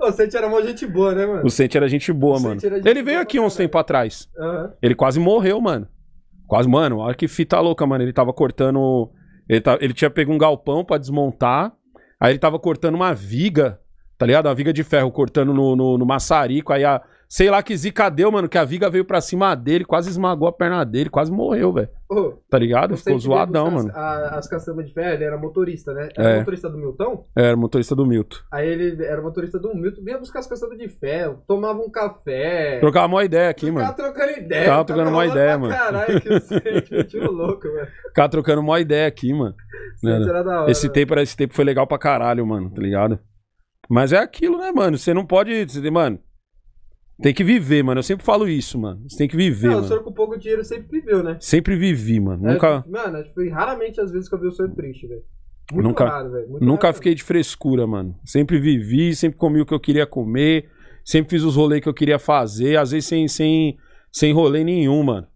O Sente era uma gente boa, né, mano? O Sente era gente boa, mano. Gente ele veio aqui uns tempo atrás. Uhum. Ele quase morreu, mano. Quase, mano, olha que fita louca, mano. Ele tava cortando. Ele, ele tinha pego um galpão pra desmontar. Aí ele tava cortando uma viga tá ligado? Uma viga de ferro cortando no, no, no maçarico, aí a. Sei lá que zica deu, mano, que a viga veio pra cima dele, quase esmagou a perna dele, quase morreu, velho. tá ligado? Ficou zoadão, mano. as caçambas de ferro, ele era motorista, né? Era é. motorista do Milton? É, era motorista do Milton. Aí ele era motorista do Milton, vinha buscar as caçambas de ferro, tomava um café. Trocava uma ideia aqui, mano. Ficava trocando ideia. Ficava trocando uma ideia, mano. Caralho, que louco, velho. Ficava trocando uma ideia aqui, mano. Né? Esse né? tempo, era, esse tempo foi legal pra caralho, mano, tá ligado? Mas é aquilo, né, mano? Você não pode. mano, tem que viver, mano. Eu sempre falo isso, mano. Você tem que viver. Não, mano. o senhor com pouco dinheiro sempre viveu, né? Sempre vivi, mano. É, nunca. Mano, foi raramente as vezes que eu vi o senhor triste, velho. Muito nunca, raro, velho. Nunca raro, fiquei de frescura, mano. Sempre vivi, sempre comi o que eu queria comer, sempre fiz os rolês que eu queria fazer, às vezes sem, sem, sem rolê nenhum, mano.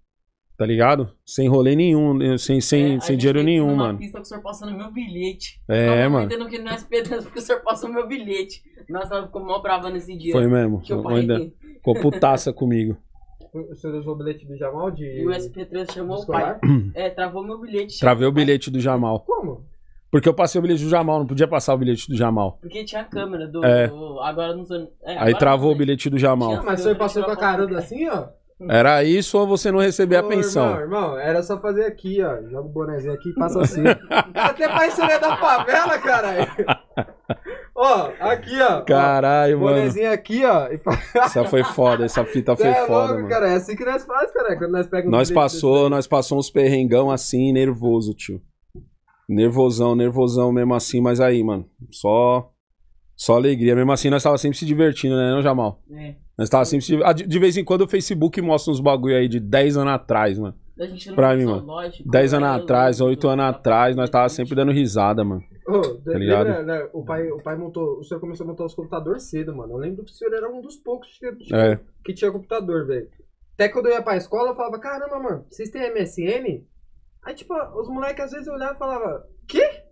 Tá ligado? Sem rolê nenhum, né, sem, sem, é, sem dinheiro nenhum, mano. Pista que o senhor passa no meu bilhete. É, mano. Não que não é pedaço porque o senhor passa no meu bilhete. Nossa, ela ficou mó brava nesse dia. Foi mesmo. Que eu ainda ficou putaça comigo. O senhor usou o bilhete do Jamal de. E o SP3 chamou o pai. É, travou meu bilhete. Travei o bilhete do Jamal. Como? Porque eu passei o bilhete do Jamal, não podia passar o bilhete do Jamal. Porque tinha a câmera do. É. do agora não sei. É, Aí travou não, o bilhete do Jamal. Tinha, mas o senhor passou com a carona assim, ó? Era isso ou você não receber a pensão? Irmão, irmão, era só fazer aqui, ó. Joga o bonezinho aqui e passa assim. até parecia da favela, caralho. ó, aqui, ó. Caralho, mano. Bonezinho aqui, ó. essa foi foda, essa fita foi é foda, mano. cara. É assim que nós faz, cara. Quando nós pegamos... Nós passou, nós passou uns perrengão assim, nervoso, tio. Nervosão, nervosão mesmo assim, mas aí, mano. Só... Só alegria. Mesmo assim, nós tava sempre se divertindo, né, não, Jamal? É. Mas tava tá assim, sempre. De, vez em quando o Facebook mostra uns bagulho aí de 10 anos atrás, mano. A gente pra mim, mano. Lógico, 10 né? anos atrás, 8 anos atrás, nós né? tava sempre dando risada, mano. Ô, tá ligado? Né, o, pai, o pai montou. O senhor começou a montar os computadores cedo, mano. Eu lembro que o senhor era um dos poucos que, que, é. que tinha computador, velho. Até quando eu ia pra escola, eu falava, caramba, mano, vocês têm MSN? Aí, tipo, os moleques às vezes olhavam e falavam, quê?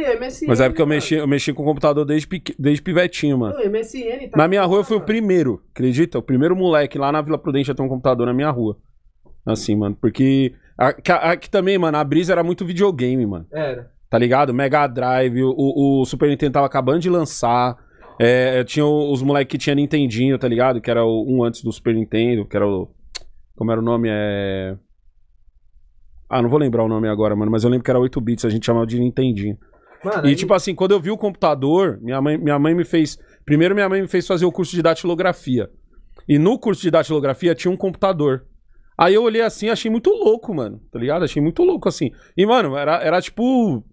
É, MSN. Mas é porque eu mexi, eu mexi com o computador desde, desde pivetinho, mano. Não, MSN tá Na minha rua eu fui o primeiro, acredita? O primeiro moleque lá na Vila Prudente a ter um computador na minha rua. Assim, mano, porque. Aqui também, mano, a brisa era muito videogame, mano. Era. Tá ligado? Mega Drive, o, o Super Nintendo tava acabando de lançar. É, é tinha os moleques que tinha Nintendinho, tá ligado? Que era o, um antes do Super Nintendo, que era o. Como era o nome? É. Ah, não vou lembrar o nome agora, mano, mas eu lembro que era 8 bits, a gente chamava de Nintendinho. Mano, e, tipo assim, quando eu vi o computador, minha mãe, minha mãe me fez. Primeiro, minha mãe me fez fazer o curso de datilografia. E no curso de datilografia tinha um computador. Aí eu olhei assim, achei muito louco, mano. Tá ligado? Achei muito louco assim. E, mano, era, era tipo.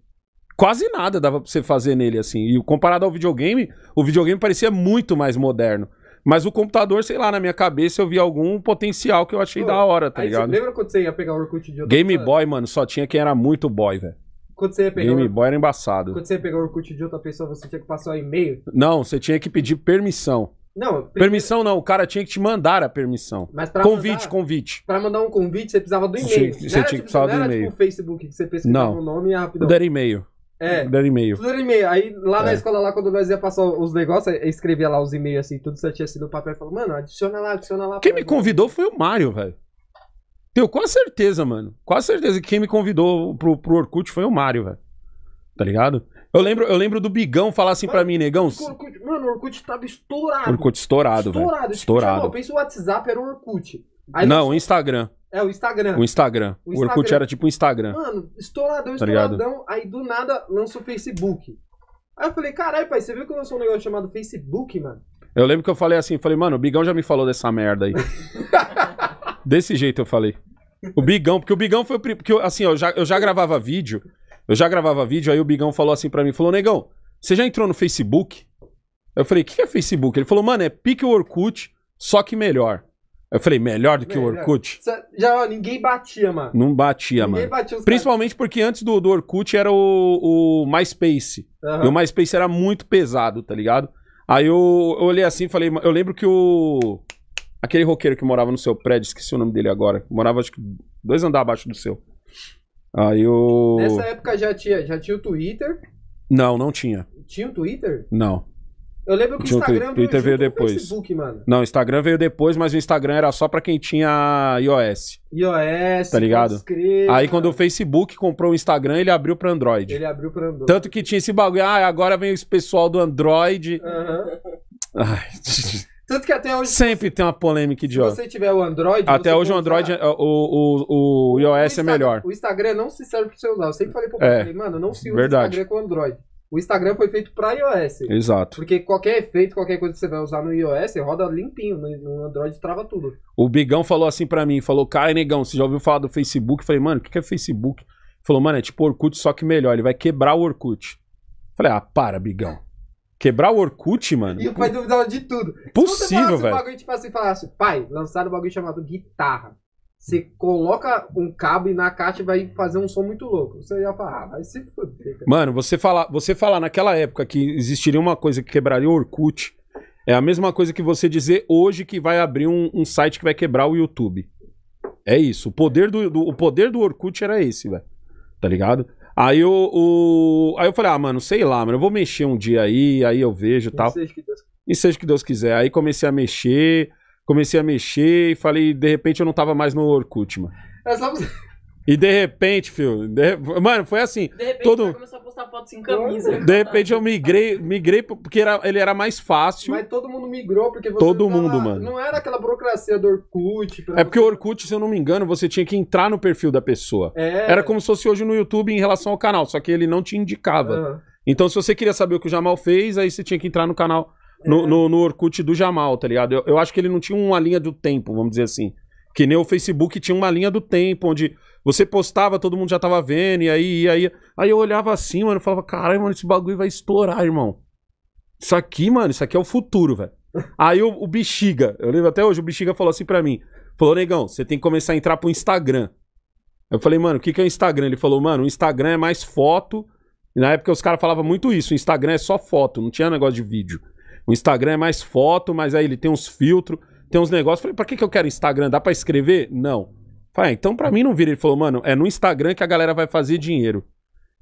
Quase nada dava pra você fazer nele, assim. E comparado ao videogame, o videogame parecia muito mais moderno. Mas o computador, sei lá, na minha cabeça eu vi algum potencial que eu achei Pô, da hora, tá ligado? Você lembra quando você ia pegar o Orkut de outra Game Boy, mano, só tinha quem era muito boy, velho. Quando você ia pegar Game o... Boy era embaçado. Quando você ia pegar o Orkut de outra pessoa, você tinha que passar o e-mail? Não, você tinha que pedir permissão. Não, primeiro... Permissão não, o cara tinha que te mandar a permissão. convite, mandar, convite. Pra mandar um convite, você precisava do e-mail. Você, tinha que precisar do e-mail. Não era tipo o tipo Facebook que você pesquisava o um nome e ah, rapidão. Tudo era e-mail. É. Tudo e-mail. Tudo e-mail. Aí lá é. na escola, lá, quando nós ia passar os negócios, eu escrevia lá os e-mails assim, tudo tinha sido no papel. e falava, mano, adiciona lá, adiciona lá. Quem me convidou foi o Mário, velho. Tenho com certeza, mano. Com certeza que quem me convidou pro, pro Orkut foi o Mário, velho. Tá ligado? Eu lembro, eu lembro do Bigão falar assim pra mim, negão. Orkut, mano, o Orkut tava estourado. Orkut estourado, velho. Estourado. Véio. Estourado. Tipo, pensa o WhatsApp era o Orkut. Aí não, o Instagram. É, o Instagram. O Instagram. O, Instagram. o Orkut era tipo o Instagram. Mano, estouradão, tá estouradão. Tá aí do nada lançou o Facebook. Aí eu falei, caralho, pai, você viu que lançou um negócio chamado Facebook, mano? Eu lembro que eu falei assim, falei, mano, o Bigão já me falou dessa merda aí. Desse jeito eu falei. O Bigão, porque o Bigão foi o porque assim, eu já, eu já gravava vídeo, eu já gravava vídeo, aí o Bigão falou assim para mim, falou: "Negão, você já entrou no Facebook?" Eu falei: "O que é Facebook?" Ele falou: "Mano, é pique o Orkut, só que melhor." Eu falei, melhor do que melhor. o Orkut? Já, ninguém batia, mano. Não batia, ninguém mano. Batia Principalmente caras. porque antes do, do Orkut era o, o MySpace. Uhum. E o MySpace era muito pesado, tá ligado? Aí eu, eu olhei assim e falei, eu lembro que o Aquele roqueiro que morava no seu prédio, esqueci o nome dele agora. Morava, acho que, dois andares abaixo do seu. Aí o. Nessa época já tinha, já tinha o Twitter. Não, não tinha. Tinha o Twitter? Não. Eu lembro que o Instagram, Twitter veio depois. Facebook, mano. Não, o Instagram veio depois, mas o Instagram era só para quem tinha iOS. iOS, tá ligado? Aí quando o Facebook comprou o Instagram, ele abriu para Android. Ele abriu para Android. Tanto que tinha esse bagulho, ah, agora vem esse pessoal do Android. Aham. Ai. Tanto que até hoje. Sempre tem uma polêmica de Se você tiver o Android. Até hoje o Android, é, o, o, o, iOS o é melhor. O Instagram não se serve pra você usar. Eu sempre falei pro é, mano, não se usa o Instagram com o Android. O Instagram foi feito para iOS. Exato. Porque qualquer efeito, qualquer coisa que você vai usar no iOS, roda limpinho. No Android trava tudo. O Bigão falou assim para mim, falou, cara, negão, você já ouviu falar do Facebook? Eu falei, mano, o que é Facebook? Ele falou, mano, é tipo Orkut, só que melhor. Ele vai quebrar o Orkut. Eu falei, ah, para, Bigão. Quebrar o Orkut, mano. E o pai duvidava de tudo. Possível, velho. Um bagulho tipo assim, falasse, pai, lançaram um bagulho chamado guitarra. Você coloca um cabo e na caixa vai fazer um som muito louco. Você ia falar, ah, vai se fuder. Mano, você falar, você falar naquela época que existiria uma coisa que quebraria o Orkut, é a mesma coisa que você dizer hoje que vai abrir um, um site que vai quebrar o YouTube. É isso. O poder do, do o poder do Orkut era esse, velho. Tá ligado? Aí eu, o, aí eu falei, ah, mano, sei lá, mano, eu vou mexer um dia aí, aí eu vejo e tal. Seja que Deus... E seja que Deus quiser. Aí comecei a mexer, comecei a mexer e falei, de repente eu não tava mais no Orkut, mano. É só... E de repente, filho. De... Mano, foi assim. De repente todo... começou a postar foto sem camisa. De repente eu migrei, migrei porque era, ele era mais fácil. Mas todo mundo migrou porque você. Todo tava... mundo, mano. Não era aquela burocracia do Orkut. É porque o Orkut, se eu não me engano, você tinha que entrar no perfil da pessoa. É. Era como se fosse hoje no YouTube em relação ao canal, só que ele não te indicava. Então, se você queria saber o que o Jamal fez, aí você tinha que entrar no canal. No, é. no, no Orkut do Jamal, tá ligado? Eu, eu acho que ele não tinha uma linha do tempo, vamos dizer assim. Que nem o Facebook tinha uma linha do tempo, onde você postava, todo mundo já tava vendo, e aí, e aí. Aí eu olhava assim, mano, eu falava, caralho, mano, esse bagulho vai estourar, irmão. Isso aqui, mano, isso aqui é o futuro, velho. Aí o, o, Bexiga, eu lembro até hoje, o Bexiga falou assim para mim: falou, negão, você tem que começar a entrar pro Instagram. Eu falei, mano, o que, que é o Instagram? Ele falou, mano, o Instagram é mais foto. E na época os caras falavam muito isso: o Instagram é só foto, não tinha negócio de vídeo. O Instagram é mais foto, mas aí ele tem uns filtros, tem uns negócios. Eu falei, pra que, que eu quero Instagram? Dá pra escrever? Não. Falei, ah, então pra mim não vira. Ele falou, mano, é no Instagram que a galera vai fazer dinheiro.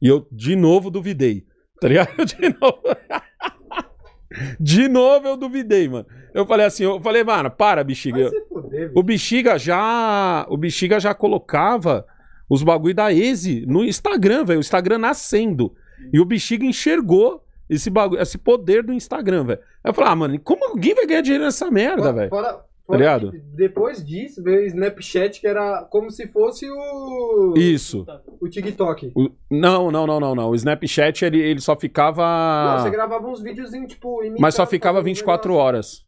E eu, de novo, duvidei. Tá ligado? de novo. de novo eu duvidei, mano. Eu falei assim, eu falei, mano, para, bexiga. o bexiga já. O bexiga já colocava os bagulho da Eze no Instagram, velho. O Instagram nascendo. E o bexiga enxergou esse bagulho, esse poder do Instagram, velho. eu falei, ah, mano, como alguém vai ganhar dinheiro nessa merda, velho? Fora, depois disso veio o Snapchat, que era como se fosse o. Isso. O TikTok. O... Não, não, não, não, não. O Snapchat ele, ele só ficava. Não, você gravava uns vídeos em, tipo. Mas só ficava 24 horas.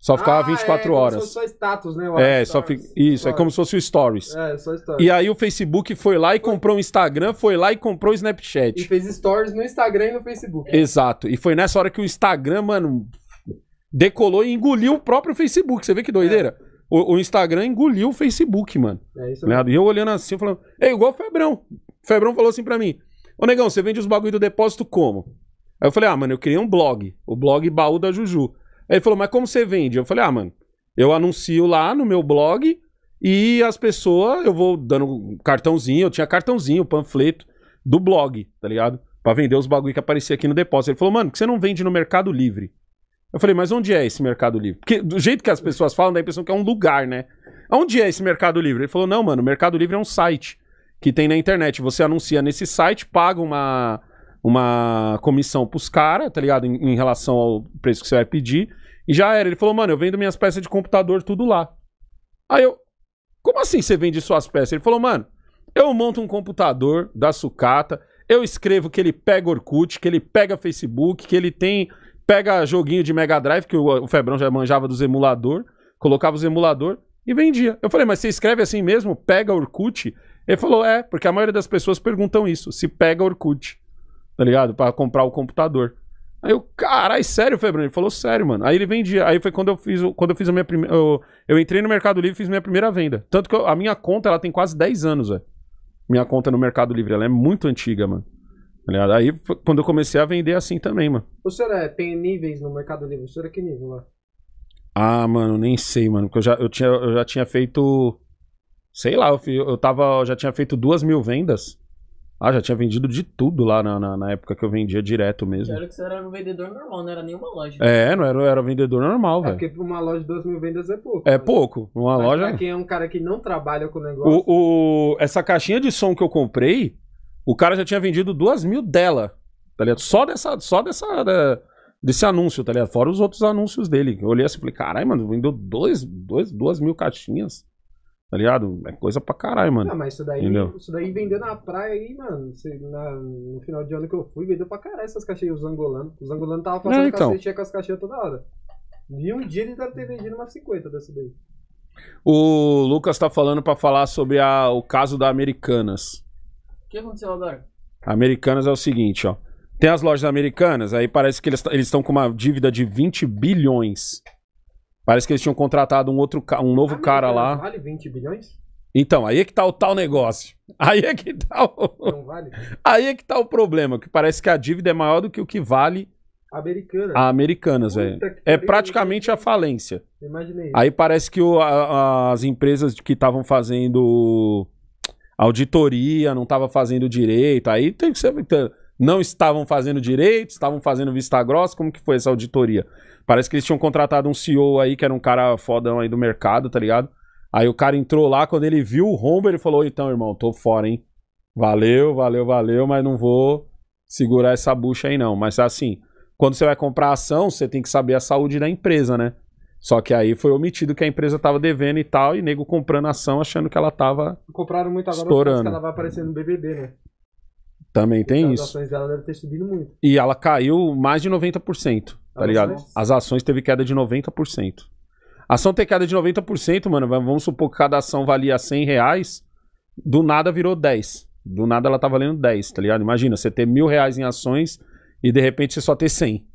Só ficava ah, 24 é, horas. Como se fosse só status, né? é, stories. só isso, é como se fosse o Stories. É, só Stories. E aí o Facebook foi lá e foi. comprou o Instagram, foi lá e comprou o Snapchat. E fez Stories no Instagram e no Facebook. É. Exato. E foi nessa hora que o Instagram, mano, decolou e engoliu o próprio Facebook. Você vê que doideira? É. O, o, Instagram engoliu o Facebook, mano. É isso mesmo. E eu olhando assim, falando, é igual o Febrão. O Febrão falou assim para mim: Ô negão, você vende os bagulho do depósito como? Aí eu falei, ah, mano, eu criei um blog, o blog Baú da Juju. Aí ele falou, mas como você vende? Eu falei, ah, mano, eu anuncio lá no meu blog e as pessoas, eu vou dando cartãozinho, eu tinha cartãozinho, panfleto do blog, tá ligado? Pra vender os bagulho que aparecia aqui no depósito. Ele falou, mano, que você não vende no Mercado Livre? Eu falei, mas onde é esse Mercado Livre? Porque do jeito que as pessoas falam, dá a impressão que é um lugar, né? Onde é esse Mercado Livre? Ele falou, não, mano, o Mercado Livre é um site que tem na internet. Você anuncia nesse site, paga uma, uma comissão pros caras, tá ligado? Em, em, relação ao preço que você vai pedir. E já era. Ele falou, mano, eu vendo minhas peças de computador tudo lá. Aí eu, como assim você vende suas peças? Ele falou, mano, eu monto um computador da sucata, eu escrevo que ele pega Orkut, que ele pega Facebook, que ele tem pega joguinho de Mega Drive, que o Febrão já manjava dos emulador, colocava os emulador e vendia. Eu falei, mas você escreve assim mesmo? Pega Orkut? Ele falou, é, porque a maioria das pessoas perguntam isso, se pega Orkut, tá ligado? Para comprar o computador. Aí eu, carai, sério, Febrão? Ele falou, sério, mano. Aí ele vendia. Aí foi quando eu fiz, quando eu fiz a minha primeira. Eu, eu, entrei no Mercado Livre e fiz minha primeira venda. Tanto que eu, a minha conta, ela tem quase 10 anos, velho. Minha conta no Mercado Livre, ela é muito antiga, mano. Tá Aí, quando eu comecei a vender assim também, mano. O senhor é, tem níveis no Mercado Livre? O senhor é que nível lá? Ah, mano, nem sei, mano. Porque eu já, eu tinha, eu já tinha feito. Sei lá, eu, eu tava. Eu já tinha feito duas mil vendas. Ah, já tinha vendido de tudo lá na, na, na época que eu vendia direto mesmo. Era que você era um vendedor normal, não era nenhuma loja. É, não era, era vendedor normal, é velho. Porque pra uma loja de 2 mil vendas é pouco. É né? pouco. Uma Mas loja. Pra quem é um cara que não trabalha com negócio. O, o, Essa caixinha de som que eu comprei, o cara já tinha vendido duas mil dela, tá ligado? Só dessa, só dessa, da, desse anúncio, tá ligado? Fora os outros anúncios dele. Eu olhei assim e falei, caralho, mano, vendeu dois, dois, duas mil caixinhas. Tá ligado? É coisa pra caralho, mano. Ah, mas isso daí, Entendeu? isso daí vendeu na praia aí, mano. na, no final de ano que eu fui, vendeu pra caralho essas caixinhas, os angolanos. Os angolanos tava fazendo é, então. cacete com as caixinhas toda hora. E um dia ele deve ter vendido umas 50 dessa daí. O Lucas tá falando pra falar sobre a, o caso da Americanas. O que aconteceu agora? Americanas é o seguinte, ó. Tem as lojas americanas, aí parece que eles estão com uma dívida de 20 bilhões. Parece que eles tinham contratado um outro um novo cara lá. Vale 20 bilhões? Então, aí é que tá o tal negócio. Aí é que tá o. Não vale. Aí é que tá o problema, que parece que a dívida é maior do que o que vale Americana. A Americanas, velho. É praticamente a falência. Imaginei. Aí parece que o, a, as empresas que estavam fazendo auditoria, não estava fazendo direito. Aí tem que ser. Não estavam fazendo direito, estavam fazendo vista grossa. Como que foi essa auditoria? Parece que eles tinham contratado um CEO aí, que era um cara fodão aí do mercado, tá ligado? Aí o cara entrou lá, quando ele viu o rombo, ele falou: então, irmão, tô fora, hein? Valeu, valeu, valeu, mas não vou segurar essa bucha aí, não. Mas assim, quando você vai comprar ação, você tem que saber a saúde da empresa, né? Só que aí foi omitido que a empresa tava devendo e tal, e nego comprando ação achando que ela estava Compraram muito agora estourando. que ela vai aparecer no BBB, né? Também tem então, isso. As ações dela devem ter subido muito. E ela caiu mais de 90%, tá as ligado? As ações teve queda de 90%. A ação ter queda de 90%, mano, vamos supor que cada ação valia 100 reais, do nada virou 10. Do nada ela tá valendo 10, tá ligado? Imagina, você ter mil reais em ações e de repente você só ter 100.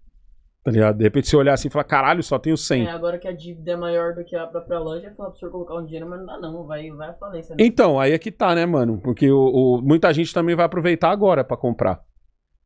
Tá ligado? De repente você olhar assim e falar, caralho, só tenho 100. É, agora que a dívida é maior do que a própria loja, falar pro senhor colocar um dinheiro, mas não dá não, vai, vai a falência. Né? Então, aí é que tá, né, mano? Porque o, o muita gente também vai aproveitar agora para comprar.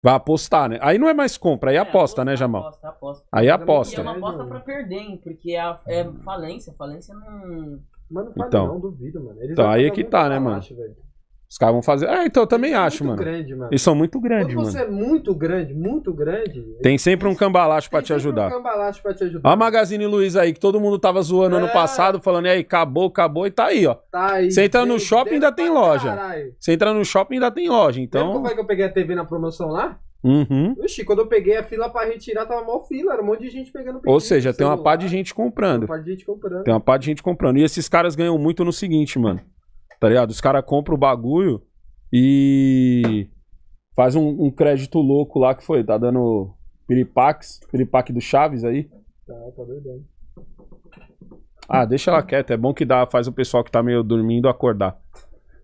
Vai apostar, né? Aí não é mais compra, aí é, aposta, né, aposta, né, Jamal? Aposta, aposta. Aí é aposta. E é uma aposta pra perder, hein? Porque é, é falência, falência não... Mano, então, não duvido, mano. Eles então, aí é que tá, né, baixo, mano? Velho. Os caras vão fazer. Ah, então eu também Eles acho, mano. Grande, mano. Eles são muito grandes, Quando mano. você é muito grande, muito grande. Tem sempre um cambalacho para te ajudar. Tem um cambalacho pra te ajudar. Ó a Magazine Luiza aí, que todo mundo tava zoando é. ano passado, falando, e aí, acabou, acabou, e tá aí, ó. Tá aí. Você entra no shopping ainda tem loja. Caralho. Você entra no shopping ainda tem loja, então. Como é que eu peguei a TV na promoção lá? Uhum. Oxi, quando eu peguei a fila pra retirar, tava mal fila, era um monte de gente pegando Ou seja, tem uma par de gente comprando. Tem uma par de gente comprando. Tem uma par de gente comprando. E esses caras ganham muito no seguinte, mano. Tá ligado? Os caras compram o bagulho e faz um, um, crédito louco lá que foi. Tá dando piripax, piripaque do Chaves aí. Tá, tá verdade. Ah, deixa ela quieta. É bom que dá, faz o pessoal que tá meio dormindo acordar.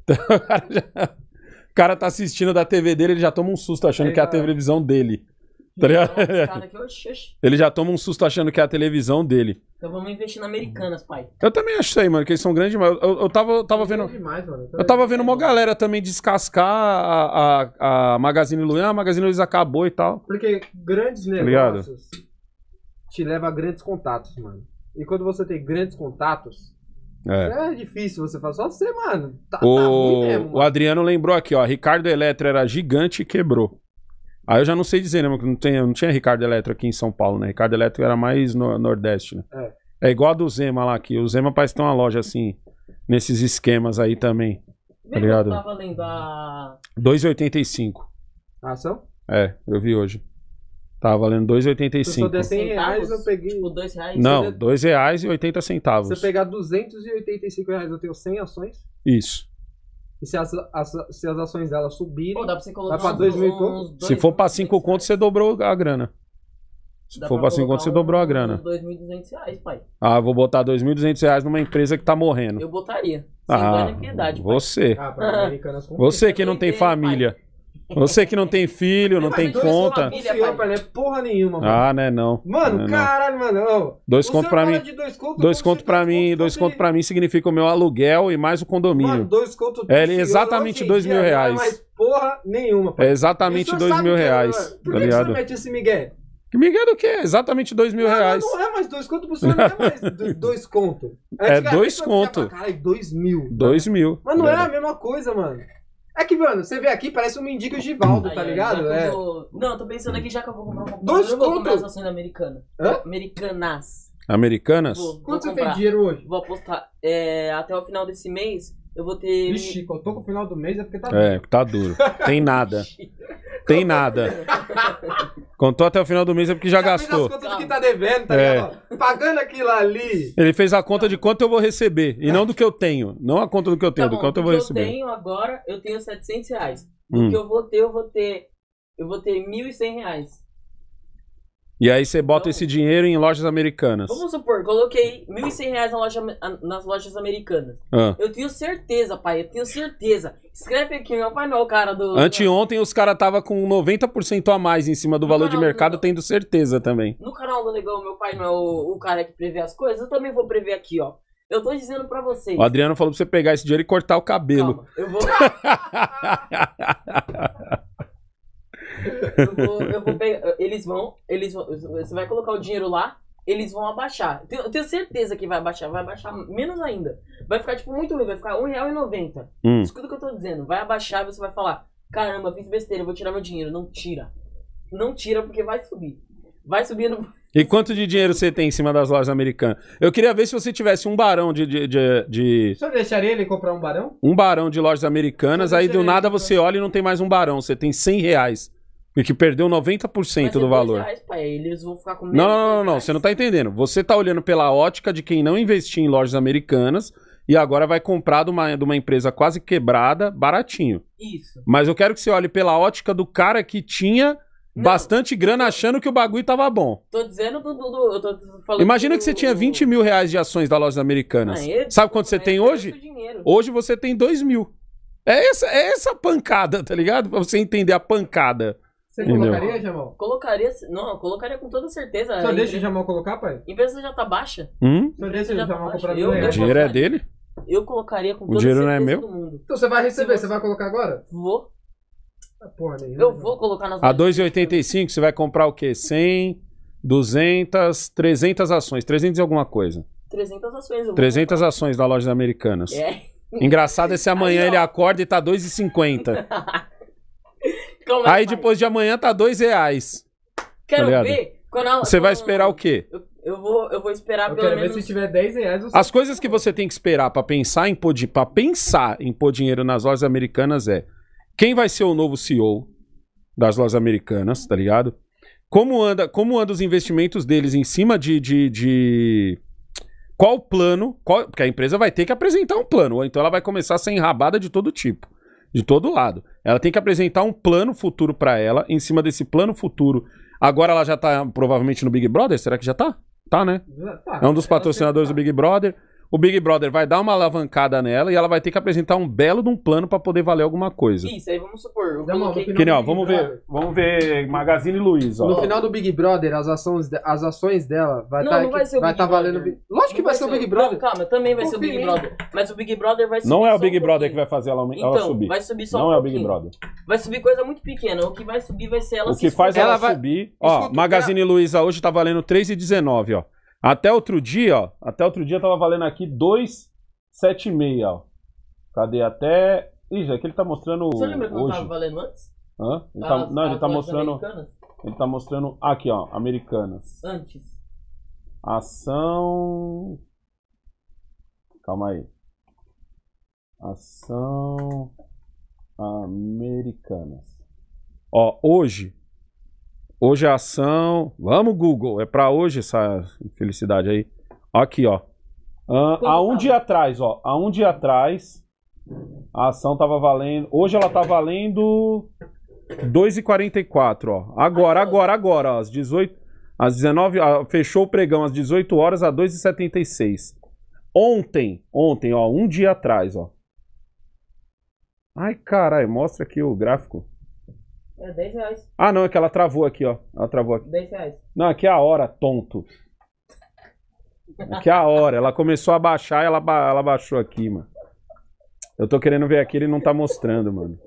Então, o, cara já, o cara tá assistindo da TV dele, ele já toma um susto achando que é a televisão dele. Tá ligado? Ele já toma um susto achando que é a televisão dele. Então vamos investir na Americanas, pai. Eu também acho isso aí, mano, que eles são grandes demais. Eu, eu tava, eu tava vendo. Demais, mano. Eu tava vendo uma galera também descascar a, a, a Magazine Luiza. Ah, a Magazine Luiza acabou e tal. Porque grandes tá negócios te leva a grandes contatos, mano. E quando você tem grandes contatos, é. é. difícil você falar, só você, mano. Tá, tá o... Tá mesmo, mano. O Adriano lembrou aqui, ó. Ricardo Eletro era gigante e quebrou. Aí ah, eu já não sei dizer, né? Porque não, tem, não tinha Ricardo Eletro aqui em São Paulo, né? Ricardo Eletro era mais no, Nordeste, né? É. é. igual a do Zema lá aqui. O Zema parece ter uma loja assim, nesses esquemas aí também. Tá ligado? Eu tava valendo a. 2,85. A ação? É, eu vi hoje. Tava valendo 2,85. Se eu 100 reais, eu peguei. Tipo, 2 reais? Não, dois reais e 80 centavos. Se eu pegar 285 reais, eu tenho 100 ações? Isso. E se as, as, se as ações dela subirem, Pô, dá pra você colocar vai pra uns, mil e uns dois Se for pra 5 conto, você dobrou a grana. Se Dá for pra 5 conto, você dobrou a grana. Uns 2.200 reais, pai. Ah, vou botar 2.200 reais numa empresa que tá morrendo. Eu botaria. Sem ah, dó nem pai. Você. Ah, pra Americanas Você que não tem Doideira, família. Você que não tem filho, não, não tem conta. Senhor, pai, não é porra nenhuma, mano. Ah, né, não. Mano, não, caralho, mano. dois contos pra mim. Dois, contos dois conto pra mim. Conto, dois conto pra mim significa o meu aluguel e mais o condomínio. Mano, dois contos é, é, Exatamente dois mil é reais. Não Mais porra nenhuma, pai. É exatamente dois mil é, reais. Por tá que você mete esse Miguel? Que Miguel do quê? Exatamente dois mil não, reais. Não é mais dois contos, pro não é mais dois contos. É, é dois conto. Caralho, dois mil. Dois mil. Mas não é a mesma coisa, mano. É que, mano, você vê aqui, parece um mendigo Givaldo, tá ligado? É. Não, tô pensando aqui já que eu vou comprar um Dois eu vou comprar ações americanas. Hã? Americanas. Americanas? Vou, vou Quanto você tem dinheiro hoje? Vou apostar. É, até o final desse mês, eu vou ter. Vixe, quando eu tô com o final do mês é porque tá. É, tá duro. Tem nada. Tem nada. Contou até o final do mês é porque já, já gastou. Fez as contas do que tá devendo, tá é. ligado? Pagando aquilo ali. Ele fez a conta de quanto eu vou receber. E não do que eu tenho. Não a conta do que eu tenho, tá bom, do quanto eu vou receber. eu tenho agora, eu tenho 700 reais. o hum. que eu vou ter, eu vou ter. Eu vou ter 1.100 reais. E aí você bota então, esse dinheiro em lojas americanas. Vamos supor, coloquei R$ 1.100 na loja, nas lojas americanas. Ah. Eu tenho certeza, pai, eu tenho certeza. Escreve aqui, meu pai não é o cara do... Anteontem os caras tava com 90% a mais em cima do no valor de mercado, tendo certeza também. No canal do Negão, meu pai não é o, o cara que prevê as coisas, eu também vou prever aqui, ó. Eu tô dizendo pra vocês. O Adriano falou pra você pegar esse dinheiro e cortar o cabelo. Calma, eu vou... eu vou, pegar. Eles vão, eles vão. Você vai colocar o dinheiro lá, eles vão abaixar. Eu tenho certeza que vai abaixar, vai abaixar menos ainda. Vai ficar, tipo, muito ruim, vai ficar R$1,90. Hum. Escuta o que eu tô dizendo. Vai abaixar e você vai falar, caramba, fiz besteira, vou tirar meu dinheiro. Não tira. Não tira, porque vai subir. Vai subir E quanto de dinheiro você tem em cima das lojas americanas? Eu queria ver se você tivesse um barão de. de, de, de... deixaria ele comprar um barão? Um barão de lojas americanas, aí do nada você olha e não tem mais um barão, você tem 100 reais. E que perdeu 90% é do valor. Reais, pai, eles vão ficar com não, não, não, não, você não tá entendendo. Você tá olhando pela ótica de quem não investiu em lojas americanas e agora vai comprar de uma, de uma empresa quase quebrada, baratinho. Isso. Mas eu quero que você olhe pela ótica do cara que tinha não. bastante grana achando que o bagulho tava bom. Tô dizendo do. do, do eu tô falando Imagina do, que você tinha 20 mil reais de ações da lojas americanas. Ah, é Sabe quanto você é tem hoje? Hoje você tem 2 mil. É essa, é essa pancada, tá ligado? Pra você entender a pancada. Você Entendeu? colocaria, Jamal? Colocaria, não, colocaria com toda certeza. Só deixa o Jamal colocar, pai? Empresa já tá baixa. Hum? Só deixa o Jamal tá comprar eu, eu, O dinheiro é dele? Eu colocaria com toda o dinheiro certeza não é meu? do mundo. Então você vai receber, você... vai colocar agora? Vou. Ah, porra, eu vou colocar nas... A 2,85 você vai comprar o quê? 100, 200, 300 ações. 300 e alguma coisa. 300 ações. Eu 300 comprar. ações da loja Americanas. É. Engraçado é se amanhã Aí, ele acorda e tá 2,50. Como é Aí é, depois de amanhã tá dois reais. Tá quero tá ver. você vai esperar o quê? Eu, eu, vou, eu vou esperar eu pelo quero menos. Ver se tiver 10 reais. As coisas que você tem que esperar para pensar em pôr para pensar em pôr dinheiro nas lojas americanas é quem vai ser o novo CEO das lojas americanas, tá ligado? Como anda, como anda os investimentos deles em cima de, de, de... qual plano? Qual... Porque a empresa vai ter que apresentar um plano, ou então ela vai começar a ser enrabada de todo tipo de todo lado. Ela tem que apresentar um plano futuro para ela. Em cima desse plano futuro, agora ela já tá provavelmente no Big Brother? Será que já tá? Tá, né? Tá. É um dos patrocinadores do tá. Big Brother o Big Brother vai dar uma alavancada nela e ela vai ter que apresentar um belo de um plano para poder valer alguma coisa. Isso, aí vamos supor. Eu não, que vamos ver, vamos ver Magazine Luiza. Ó. No final do Big Brother, as ações, as ações dela vai estar tá, vai vai Big tá valendo. Lógico não que vai, ser, o Big Brother. Não, calma, também vai ser o Big Brother. Mas o Big Brother vai subir. Não é o Big um Brother que vai fazer ela, ela então, subir. Vai subir só Não um é o Big Brother. Vai subir coisa muito pequena. O que vai subir vai ser ela O que faz ela, ela subir. Ó, Magazine Luiza hoje tá valendo 3,19, ó. Até outro dia, ó. Até outro dia tava valendo aqui 276, ó. Cadê? Até. Ih, já é que ele tá mostrando. Você lembra quanto tava valendo antes? Hã? Ele tá... as, não, as ele tá mostrando. Americanas? Ele tá mostrando. Aqui, ó. Americanas. Antes. Ação. Calma aí. Ação. Americanas. Ó, hoje Hoje a é ação. Vamos, Google. É para hoje essa felicidade aí. Aqui, ó. Ah, há um dia atrás, ó. Há um dia atrás, a ação tava valendo. Hoje ela tá valendo 2,44, ó. Agora, agora, agora, ó. Às 18. Às 19. Ó, ah, fechou o pregão às 18 horas a 2,76. Ontem, ontem, ó. Um dia atrás, ó. Ai, caralho, mostra aqui o gráfico. É 10 reais. Ah, não, é que ela travou aqui, ó. Ela travou aqui. 10 reais. Não, aqui é a hora, tonto. Aqui é a hora. Ela começou a baixar ela, ba... ela baixou aqui, mano. Eu tô querendo ver aqui, ele não tá mostrando, mano.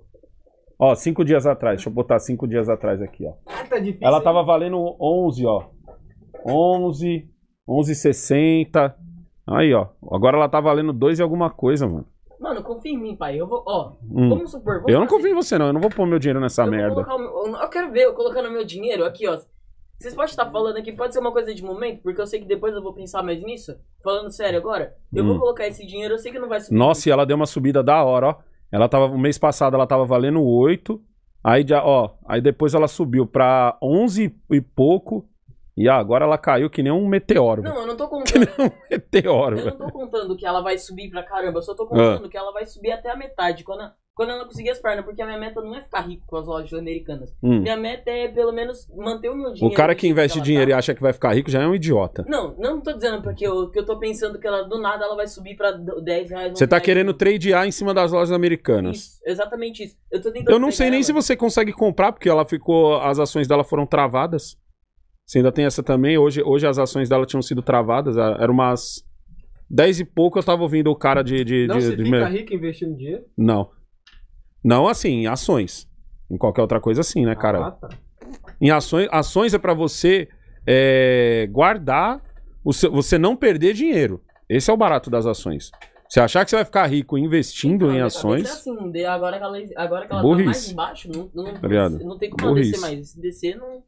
Ó, 5 dias atrás. Deixa eu botar 5 dias atrás aqui, ó. Ah, tá difícil. Ela tava valendo 11, ó. 11, 11,60. Aí, ó. Agora ela tá valendo 2 e alguma coisa, mano. Mano, confia em mim, pai. Eu vou, ó. Hum. Vamos supor. Vamos eu não confio em você, não. Eu não vou pôr meu dinheiro nessa eu merda. Meu, eu quero ver eu colocando meu dinheiro aqui, ó. Vocês podem estar falando aqui, pode ser uma coisa de momento, porque eu sei que depois eu vou pensar mais nisso. Falando sério agora, eu hum. vou colocar esse dinheiro, eu sei que não vai subir. Nossa, e ela deu uma subida da hora, ó. Ela tava, o mês passado ela tava valendo 8. Aí, ó, aí depois ela subiu pra 11 e pouco. E ah, agora ela caiu que nem um meteoro. Não, eu não tô contando. Que nem um meteoro. Eu não tô contando que ela vai subir pra caramba, eu só tô ah. contando ah. que ela vai subir até a metade. Quando, a, quando ela conseguir as pernas, porque a minha meta não é ficar rico com as lojas americanas. Hum. Minha meta é, pelo menos, manter o meu dinheiro. O cara que investe que dinheiro tá. e acha que vai ficar rico já é um idiota. Não, não tô dizendo porque eu, que eu tô pensando que ela, do nada, ela vai subir pra 10 reais. Você tá querendo tradear em cima das lojas americanas. Isso, exatamente isso. Eu tô tentando. Eu não sei nem ela. se você consegue comprar, porque ela ficou. As ações dela foram travadas. Você ainda tem essa também. Hoje, hoje as ações dela tinham sido travadas. Era umas 10 e pouco eu tava ouvindo o cara de. de não, de, você de fica rico investindo dinheiro? Não. Não assim, em ações. Em qualquer outra coisa assim, né, ah, cara? Ah, tá. Em ações, ações é para você é, guardar, o seu, você não perder dinheiro. Esse é o barato das ações. Você achar que você vai ficar rico investindo então, em é ações. É assim, agora que ela, agora que ela tá mais embaixo, não, não, tá não, tem como Burrice. descer mais. Se descer, não.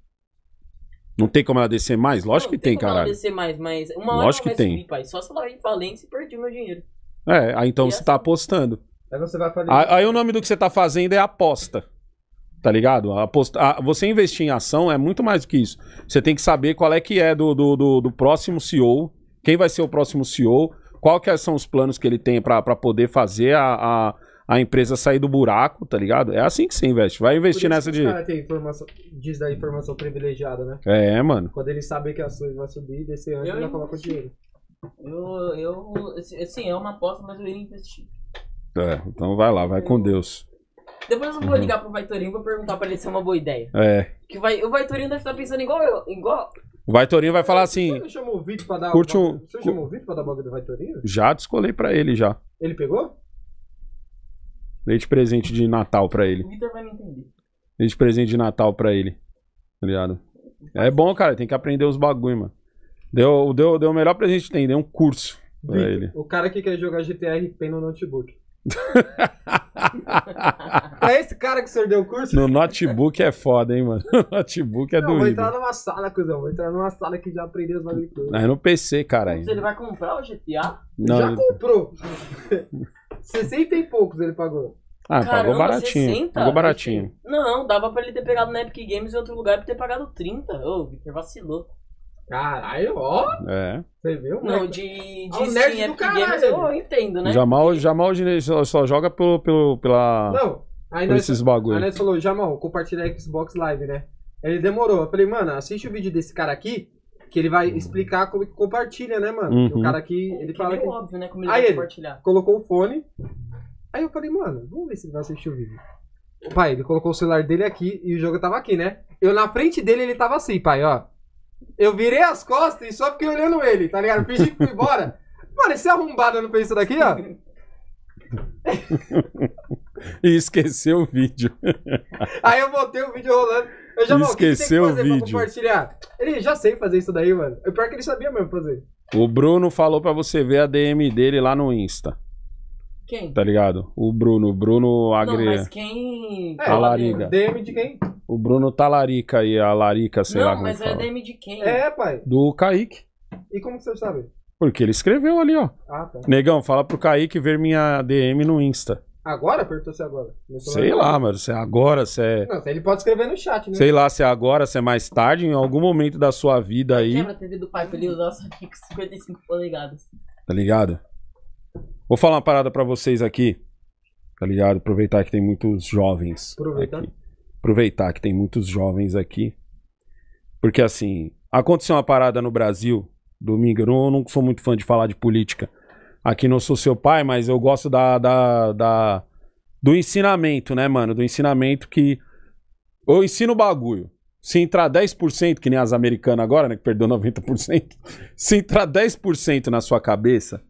Não tem como ela descer mais? Lógico não, que tem, tem caralho. Não descer mais, mas uma hora Lógico que tem. pai. Só se ela ir falência e perder meu dinheiro. É, aí então e você é tá assim... tá apostando. Aí, você vai falir. aí, aí, o nome do que você tá fazendo é aposta. Tá ligado? Aposta... você investir em ação é muito mais do que isso. Você tem que saber qual é que é do, do, do, do próximo CEO, quem vai ser o próximo CEO, quais são os planos que ele tem para poder fazer a, a a empresa sair do buraco, tá ligado? É assim que você investe. Vai investir nessa de. O cara tem informação, diz da informação privilegiada, né? É, mano. Quando ele sabe que a sua vai subir, descer ano ele vai colocar o dinheiro. Eu, eu, assim, assim, é uma aposta, mas eu iria investir. É, então vai lá, vai com Deus. Depois eu vou uhum. ligar pro Vaitorinho e vou perguntar pra ele se é uma boa ideia. É. Que vai, o Vaitorinho deve estar tá pensando igual eu, igual... O Vaitorinho vai falar assim... Você chamou o Vitor pra dar... Curte um... Você chamou o vídeo pra dar blog do Vaitorinho? Já descolei pra ele, já. Ele pegou? Dei de presente de Natal pra ele. O Vitor vai me entender. Dei de presente de Natal pra ele. Tá ligado? É bom, cara, tem que aprender os bagulho, mano. Deu, deu, deu o melhor presente que tem, deu um curso pra Victor, ele. O cara que quer jogar GTA RP no notebook. é esse cara que o senhor deu o curso? No notebook é foda, hein, mano. No notebook é não, doido. Vou entrar numa sala, cuzão. Vou entrar numa sala que já aprendeu os bagulho todos. Mas é no PC, cara. ele vai comprar o GTA? Não, já ele... comprou. 60 e poucos ele pagou. Ah, Caramba, pagou baratinho. 60? Pagou baratinho. Não, dava pra ele ter pegado na Epic Games em outro lugar e ter pagado 30. Ô, o Victor vacilou. Caralho, ó. É. Você viu? Não, de, de ah, Steam Epic caralho. Games eu entendo, né? Jamal, Jamal só, só joga pelo, pelo, pela... Não. Aí por esses bagulho. falou, Jamal, compartilha a Xbox Live, né? Ele demorou. Eu falei, mano, assiste o vídeo desse cara aqui que ele vai uhum. explicar como que compartilha, né, mano? Uhum. O cara aqui, ele é que é fala que... óbvio, né, como ele aí vai compartilhar. Ele colocou o fone. Aí eu falei, mano, vamos ver se ele vai assistir o vídeo. Pai, ele colocou o celular dele aqui e o jogo tava aqui, né? Eu na frente dele, ele tava assim, pai, ó. Eu virei as costas e só fiquei olhando ele, tá ligado? Fingi que fui embora. Mano, esse arrombado não fez isso daqui, ó. e esqueceu o vídeo. Aí eu voltei o vídeo rolando. Eu já não, esqueceu o, vídeo. Ele já sei fazer isso daí, mano. O é pior que ele sabia mesmo fazer. O Bruno falou pra você ver a DM dele lá no Insta. Quem? Tá ligado? O Bruno, Bruno Agre. Não, mas quem. É, Talarica. Tá DM de quem? O Bruno Talarica aí, a Larica, sei não, lá. Não, mas é, é DM de quem? É, pai. Do Kaique. E como que você sabe? Porque ele escreveu ali, ó. Ah, tá. Negão, fala pro Kaique ver minha DM no Insta. Agora? Perguntou se agora. Sei tá lá, mano. Se é agora, se é. Não, ele pode escrever no chat, né? Sei lá, se é agora, se é mais tarde, em algum momento da sua vida aí. Lembra a TV do pai pelo nosso aqui com 55 polegadas. Tá ligado? Vou falar uma parada pra vocês aqui. Tá ligado? Aproveitar que tem muitos jovens. Aproveitar. Aproveitar que tem muitos jovens aqui. Porque assim, aconteceu uma parada no Brasil, domingo, eu não, eu não sou muito fã de falar de política aqui não sou seu pai, mas eu gosto da, da, da do ensinamento, né, mano? Do ensinamento que. Eu ensino o bagulho. Se entrar 10%, que nem as americanas agora, né? Que perdeu 90%. Se entrar 10% na sua cabeça,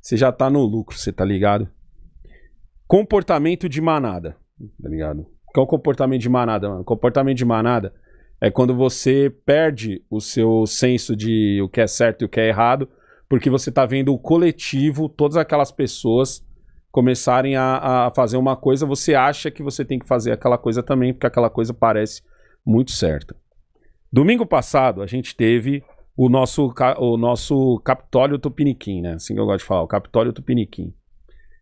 você já tá no lucro, você tá ligado? Comportamento de manada, tá ligado? O que é o comportamento de manada, mano? Comportamento de manada é quando você perde o seu senso de o que é certo e o que é errado porque você está vendo o coletivo, todas aquelas pessoas começarem a, a, fazer uma coisa, você acha que você tem que fazer aquela coisa também, porque aquela coisa parece muito certa. Domingo passado, a gente teve o nosso, o nosso Capitólio Tupiniquim, né? Assim que eu gosto de falar, o Capitólio Tupiniquim,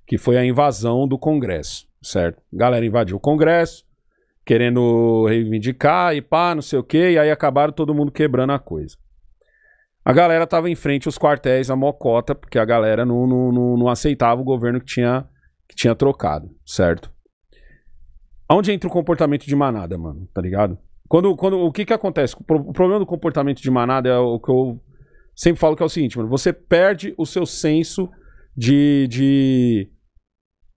que foi a invasão do Congresso, certo? galera invadiu o Congresso, querendo reivindicar e pá, não sei o quê, e aí acabaram todo mundo quebrando a coisa. A galera tava em frente os quartéis, a mocota, porque a galera não, não, não, não aceitava o governo que tinha, que tinha trocado, certo? Aonde entra o comportamento de manada, mano, tá ligado? Quando, quando, o que que acontece? O problema do comportamento de manada é o que eu sempre falo que é o seguinte, mano. Você perde o seu senso de... de...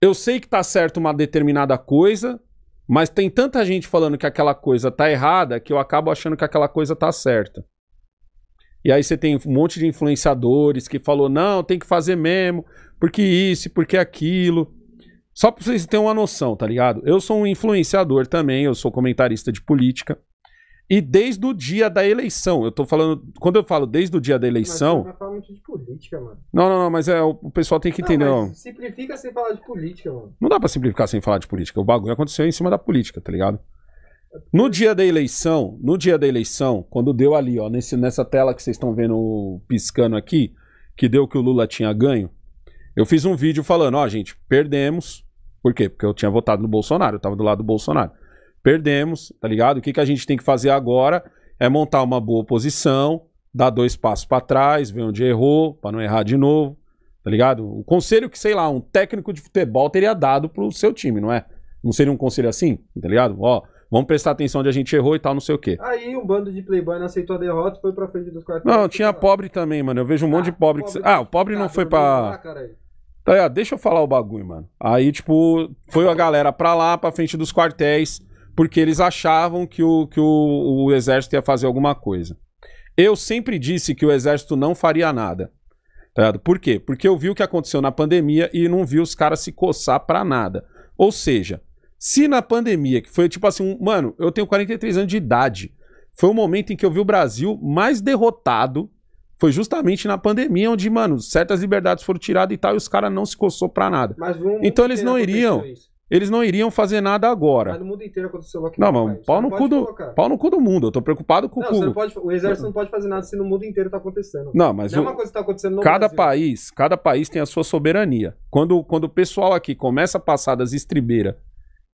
Eu sei que tá certo uma determinada coisa, mas tem tanta gente falando que aquela coisa tá errada que eu acabo achando que aquela coisa tá certa. E aí você tem um monte de influenciadores que falou, não, tem que fazer mesmo, porque isso, porque aquilo. Só pra vocês terem uma noção, tá ligado? Eu sou um influenciador também, eu sou comentarista de política. E desde o dia da eleição, eu tô falando. Quando eu falo desde o dia da eleição. Mas você tá muito de política, mano. Não, não, não, mas é, o pessoal tem que entender. Não, Simplifica sem falar de política, mano. Não dá pra simplificar sem falar de política. O bagulho aconteceu em cima da política, tá ligado? No dia da eleição, no dia da eleição, quando deu ali, ó, nesse, nessa tela que vocês estão vendo piscando aqui, que deu que o Lula tinha ganho, eu fiz um vídeo falando, ó, gente, perdemos. Por quê? Porque eu tinha votado no Bolsonaro, eu tava do lado do Bolsonaro. Perdemos, tá ligado? O que, que a gente tem que fazer agora é montar uma boa posição, dar dois passos para trás, ver onde errou, para não errar de novo, tá ligado? O conselho que, sei lá, um técnico de futebol teria dado pro seu time, não é? Não seria um conselho assim, tá ligado? Ó, Vamos prestar atenção onde a gente errou e tal, não sei o quê. Aí um bando de playboy não aceitou a derrota e foi pra frente dos quartéis. Não, tinha pobre também, mano. Eu vejo um ah, monte de pobre, ah, pobre que... Ah, o pobre tá não foi pra. tá, deixa eu falar o bagulho, mano. Aí, tipo, foi a galera pra lá, pra frente dos quartéis, porque eles achavam que o, que o, o exército ia fazer alguma coisa. Eu sempre disse que o exército não faria nada. Tá Por quê? Porque eu vi o que aconteceu na pandemia e não vi os caras se coçar para nada. Ou seja, se na pandemia, que foi tipo assim, um, mano, eu tenho 43 anos de idade, foi um momento em que eu vi o Brasil mais derrotado, foi justamente na pandemia, onde, mano, certas liberdades foram tiradas e tal, e os caras não se coçou pra nada. então eles não iriam. Eles não iriam fazer nada agora. Mas no mundo inteiro aconteceu lockdown. Não, mano, pau no, cu do, pau no cu do mundo. Eu tô preocupado com não, o cu. Pode, o exército não pode fazer nada se no mundo inteiro tá acontecendo. Não, mas. Não é o, é uma coisa que tá acontecendo no cada Brasil. país, Cada país tem a sua soberania. Quando, quando o pessoal aqui começa a passar das estribeiras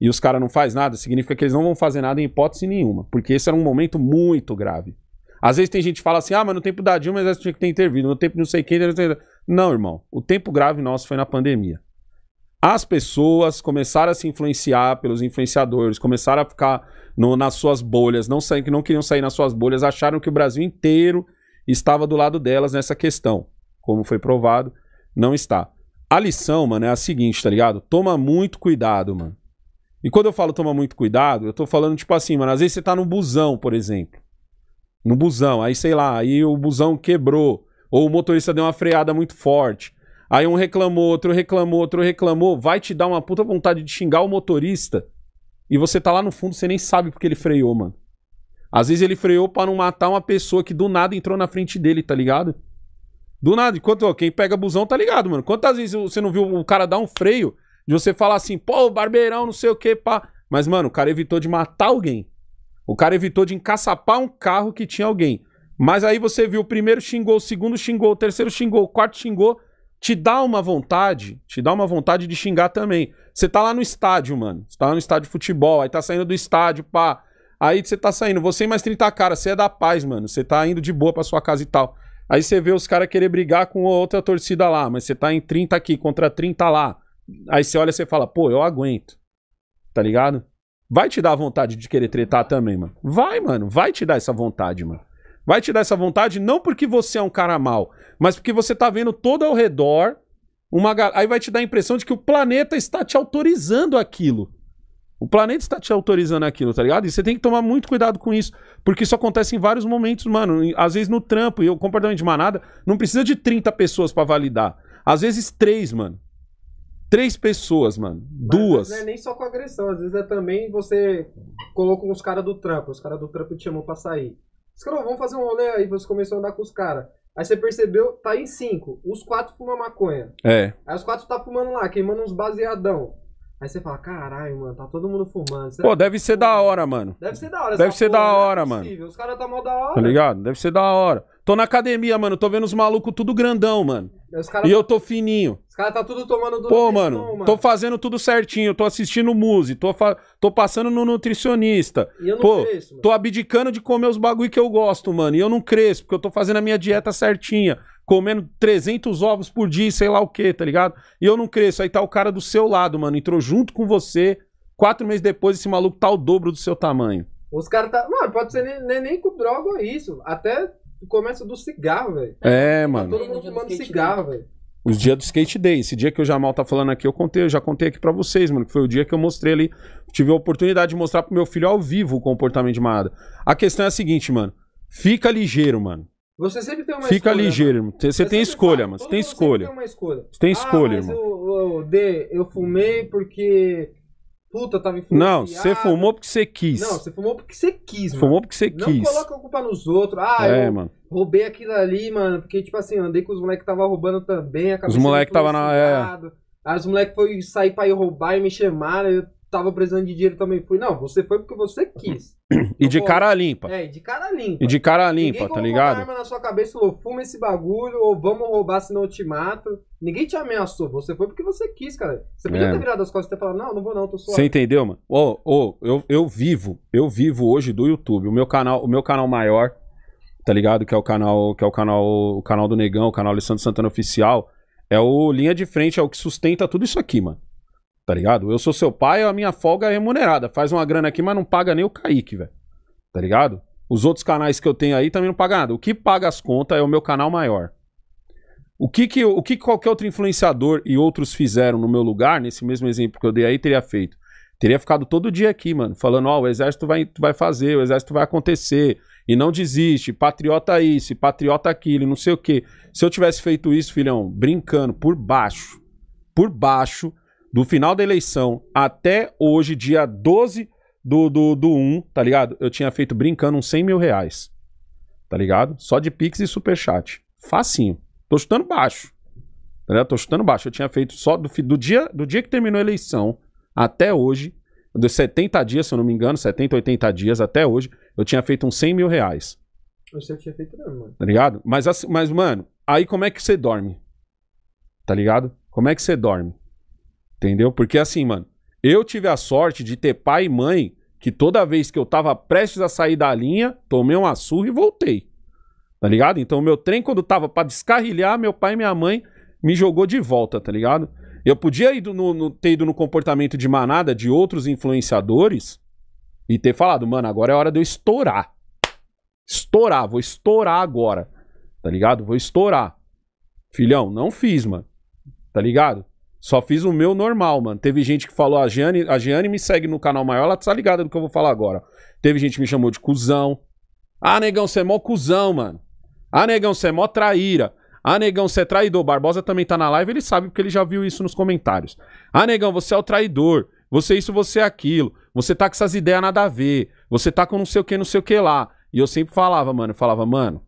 e os caras não faz nada, significa que eles não vão fazer nada em hipótese nenhuma, porque esse era um momento muito grave. Às vezes tem gente que fala assim: ah, mas no tempo da Dilma mas exército tinha que ter intervido, no tempo não sei quem. Não, irmão. O tempo grave nosso foi na pandemia. As pessoas começaram a se influenciar pelos influenciadores, começaram a ficar no, nas suas bolhas, não saem, que não queriam sair nas suas bolhas, acharam que o Brasil inteiro estava do lado delas nessa questão. Como foi provado, não está. A lição, mano, é a seguinte, tá ligado? Toma muito cuidado, mano. E quando eu falo toma muito cuidado, eu tô falando tipo assim, mano, às vezes você tá no busão, por exemplo. No busão, aí sei lá, aí o busão quebrou, ou o motorista deu uma freada muito forte. Aí um reclamou, outro reclamou, outro reclamou, vai te dar uma puta vontade de xingar o motorista. E você tá lá no fundo, você nem sabe porque ele freou, mano. Às vezes ele freou para não matar uma pessoa que do nada entrou na frente dele, tá ligado? Do nada, enquanto ó, quem pega busão tá ligado, mano. Quantas vezes você não viu o cara dar um freio de você falar assim, pô, barbeirão, não sei o que, pá. Mas, mano, o cara evitou de matar alguém. O cara evitou de encaçapar um carro que tinha alguém. Mas aí você viu o primeiro xingou, o segundo xingou, o terceiro xingou, o quarto xingou. Te dá uma vontade, te dá uma vontade de xingar também. Você tá lá no estádio, mano. Você tá lá no estádio de futebol, aí tá saindo do estádio, pá. Aí você tá saindo, você e mais 30 caras, você é da paz, mano. Você tá indo de boa pra sua casa e tal. Aí você vê os caras querer brigar com outra torcida lá, mas você tá em 30 aqui contra 30 lá. Aí você olha e você fala, pô, eu aguento. Tá ligado? Vai te dar vontade de querer tretar também, mano. Vai, mano. Vai te dar essa vontade, mano. Vai te dar essa vontade não porque você é um cara mal, mas porque você tá vendo todo ao redor uma aí vai te dar a impressão de que o planeta está te autorizando aquilo. O planeta está te autorizando aquilo, tá ligado? E você tem que tomar muito cuidado com isso, porque isso acontece em vários momentos, mano. Às vezes no trampo, e o comportamento de manada não precisa de 30 pessoas para validar. Às vezes três, mano. Três pessoas, mano. Duas. Mas não é nem só com agressão, às vezes é também você colocou os caras do trampo, os caras do trampo te chamou pra sair. Os caras, vamos fazer um rolê aí, você começou a andar com os caras. Aí você percebeu, tá em cinco. Os quatro fumam maconha. É. Aí os quatro tá fumando lá, queimando uns baseadão. Aí você fala, caralho, mano, tá todo mundo fumando. Será Pô, deve ser da hora, mano. Deve ser da hora. Deve ser da é hora, mano. Os caras tá mó da hora. Tá ligado? Deve ser da hora. Tô na academia, mano. Tô vendo os malucos tudo grandão, mano. Cara... E eu tô fininho. Os caras tá tudo tomando do Pô, mano, mano, tô fazendo tudo certinho. Tô assistindo Muse. Tô, fa... tô passando no nutricionista. E eu não Pô, cresço, mano. tô abdicando de comer os bagulho que eu gosto, mano. E eu não cresço, porque eu tô fazendo a minha dieta certinha. Comendo 300 ovos por dia, sei lá o que, tá ligado? E eu não cresço. Aí tá o cara do seu lado, mano. Entrou junto com você. Quatro meses depois, esse maluco tá o dobro do seu tamanho. Os caras tá. Mano, pode ser nem, nem, nem com droga isso. Até começa do cigarro, velho. É, mano. Tá todo mundo fumando cigarro, velho. Os dias do skate day. Esse dia que o Jamal tá falando aqui, eu contei, eu já contei aqui para vocês, mano. Que foi o dia que eu mostrei ali. Tive a oportunidade de mostrar pro meu filho ao vivo o comportamento de marada. A questão é a seguinte, mano. Fica ligeiro, mano. Você sempre tem uma Fica escolha, ligeiro, mano. Você, você tem escolha, fala, mano. Você tem escolha. Tem uma escolha. Você tem ah, escolha, irmão. eu, eu, eu fumei porque Puta, tava tá me Não, você fumou porque você quis. Não, você fumou porque você quis, mano. Fumou porque você quis. Não coloca a culpa nos outros. Ah, é, eu mano. roubei aquilo ali, mano. Porque, tipo assim, andei com os moleques que tava roubando também. Os moleques tava na. É. Aí os moleques foram sair pra ir roubar e me chamaram. Eu tava precisando de dinheiro também fui. Não, você foi porque você quis. E eu de vou... cara limpa. É, de cara limpa. E de cara limpa, Ninguém tá ligado? Ninguém arma na sua cabeça e falou, fuma esse bagulho ou vamos roubar senão eu te mato. Ninguém te ameaçou, você foi porque você quis, cara. Você podia é. ter virado as costas e ter falado, não, não vou não, tô só Você entendeu, mano? Ô, oh, ô, oh, eu, eu vivo, eu vivo hoje do YouTube. O meu canal, o meu canal maior, tá ligado? Que é o canal, que é o canal, o canal do Negão, o canal Alessandro Santana Oficial. É o Linha de Frente, é o que sustenta tudo isso aqui, mano. Tá ligado? Eu sou seu pai, a minha folga é remunerada. Faz uma grana aqui, mas não paga nem o Kaique, velho. Tá ligado? Os outros canais que eu tenho aí também não pagam nada. O que paga as contas é o meu canal maior. O que, que, o que qualquer outro influenciador e outros fizeram no meu lugar, nesse mesmo exemplo que eu dei aí, teria feito? Teria ficado todo dia aqui, mano, falando: ó, oh, o exército vai, vai fazer, o exército vai acontecer, e não desiste, patriota isso, patriota aquilo, não sei o quê. Se eu tivesse feito isso, filhão, brincando, por baixo, por baixo, do final da eleição até hoje, dia 12 do, do, do 1, tá ligado? Eu tinha feito brincando uns 100 mil reais. Tá ligado? Só de Pix e Superchat. Facinho. Tô chutando baixo. Tá ligado? Tô chutando baixo. Eu tinha feito só do, do, dia, do dia que terminou a eleição até hoje. Dos 70 dias, se eu não me engano, 70, 80 dias até hoje, eu tinha feito uns 100 mil reais. Eu sei que tinha feito não, mano. Tá ligado? Mas, assim, mas, mano, aí como é que você dorme? Tá ligado? Como é que você dorme? Entendeu? Porque assim, mano, eu tive a sorte de ter pai e mãe que toda vez que eu tava prestes a sair da linha, tomei uma surra e voltei. Tá ligado? Então, meu trem, quando tava para descarrilhar, meu pai e minha mãe me jogou de volta, tá ligado? Eu podia ir no, no, ter ido no comportamento de manada de outros influenciadores e ter falado, mano, agora é hora de eu estourar. Estourar, vou estourar agora. Tá ligado? Vou estourar. Filhão, não fiz, mano. Tá ligado? Só fiz o meu normal, mano. Teve gente que falou, a Giane, a Giane me segue no canal maior, ela tá ligada do que eu vou falar agora. Teve gente que me chamou de cuzão. Ah, negão, você é mó cuzão, mano. Ah, negão, você é mó traíra. Ah, negão, você é traidor. Barbosa também tá na live, ele sabe porque ele já viu isso nos comentários. Ah, negão, você é o traidor. Você é isso, você é aquilo. Você tá com essas ideias nada a ver. Você tá com não sei o que, não sei o que lá. E eu sempre falava, mano, eu falava, mano,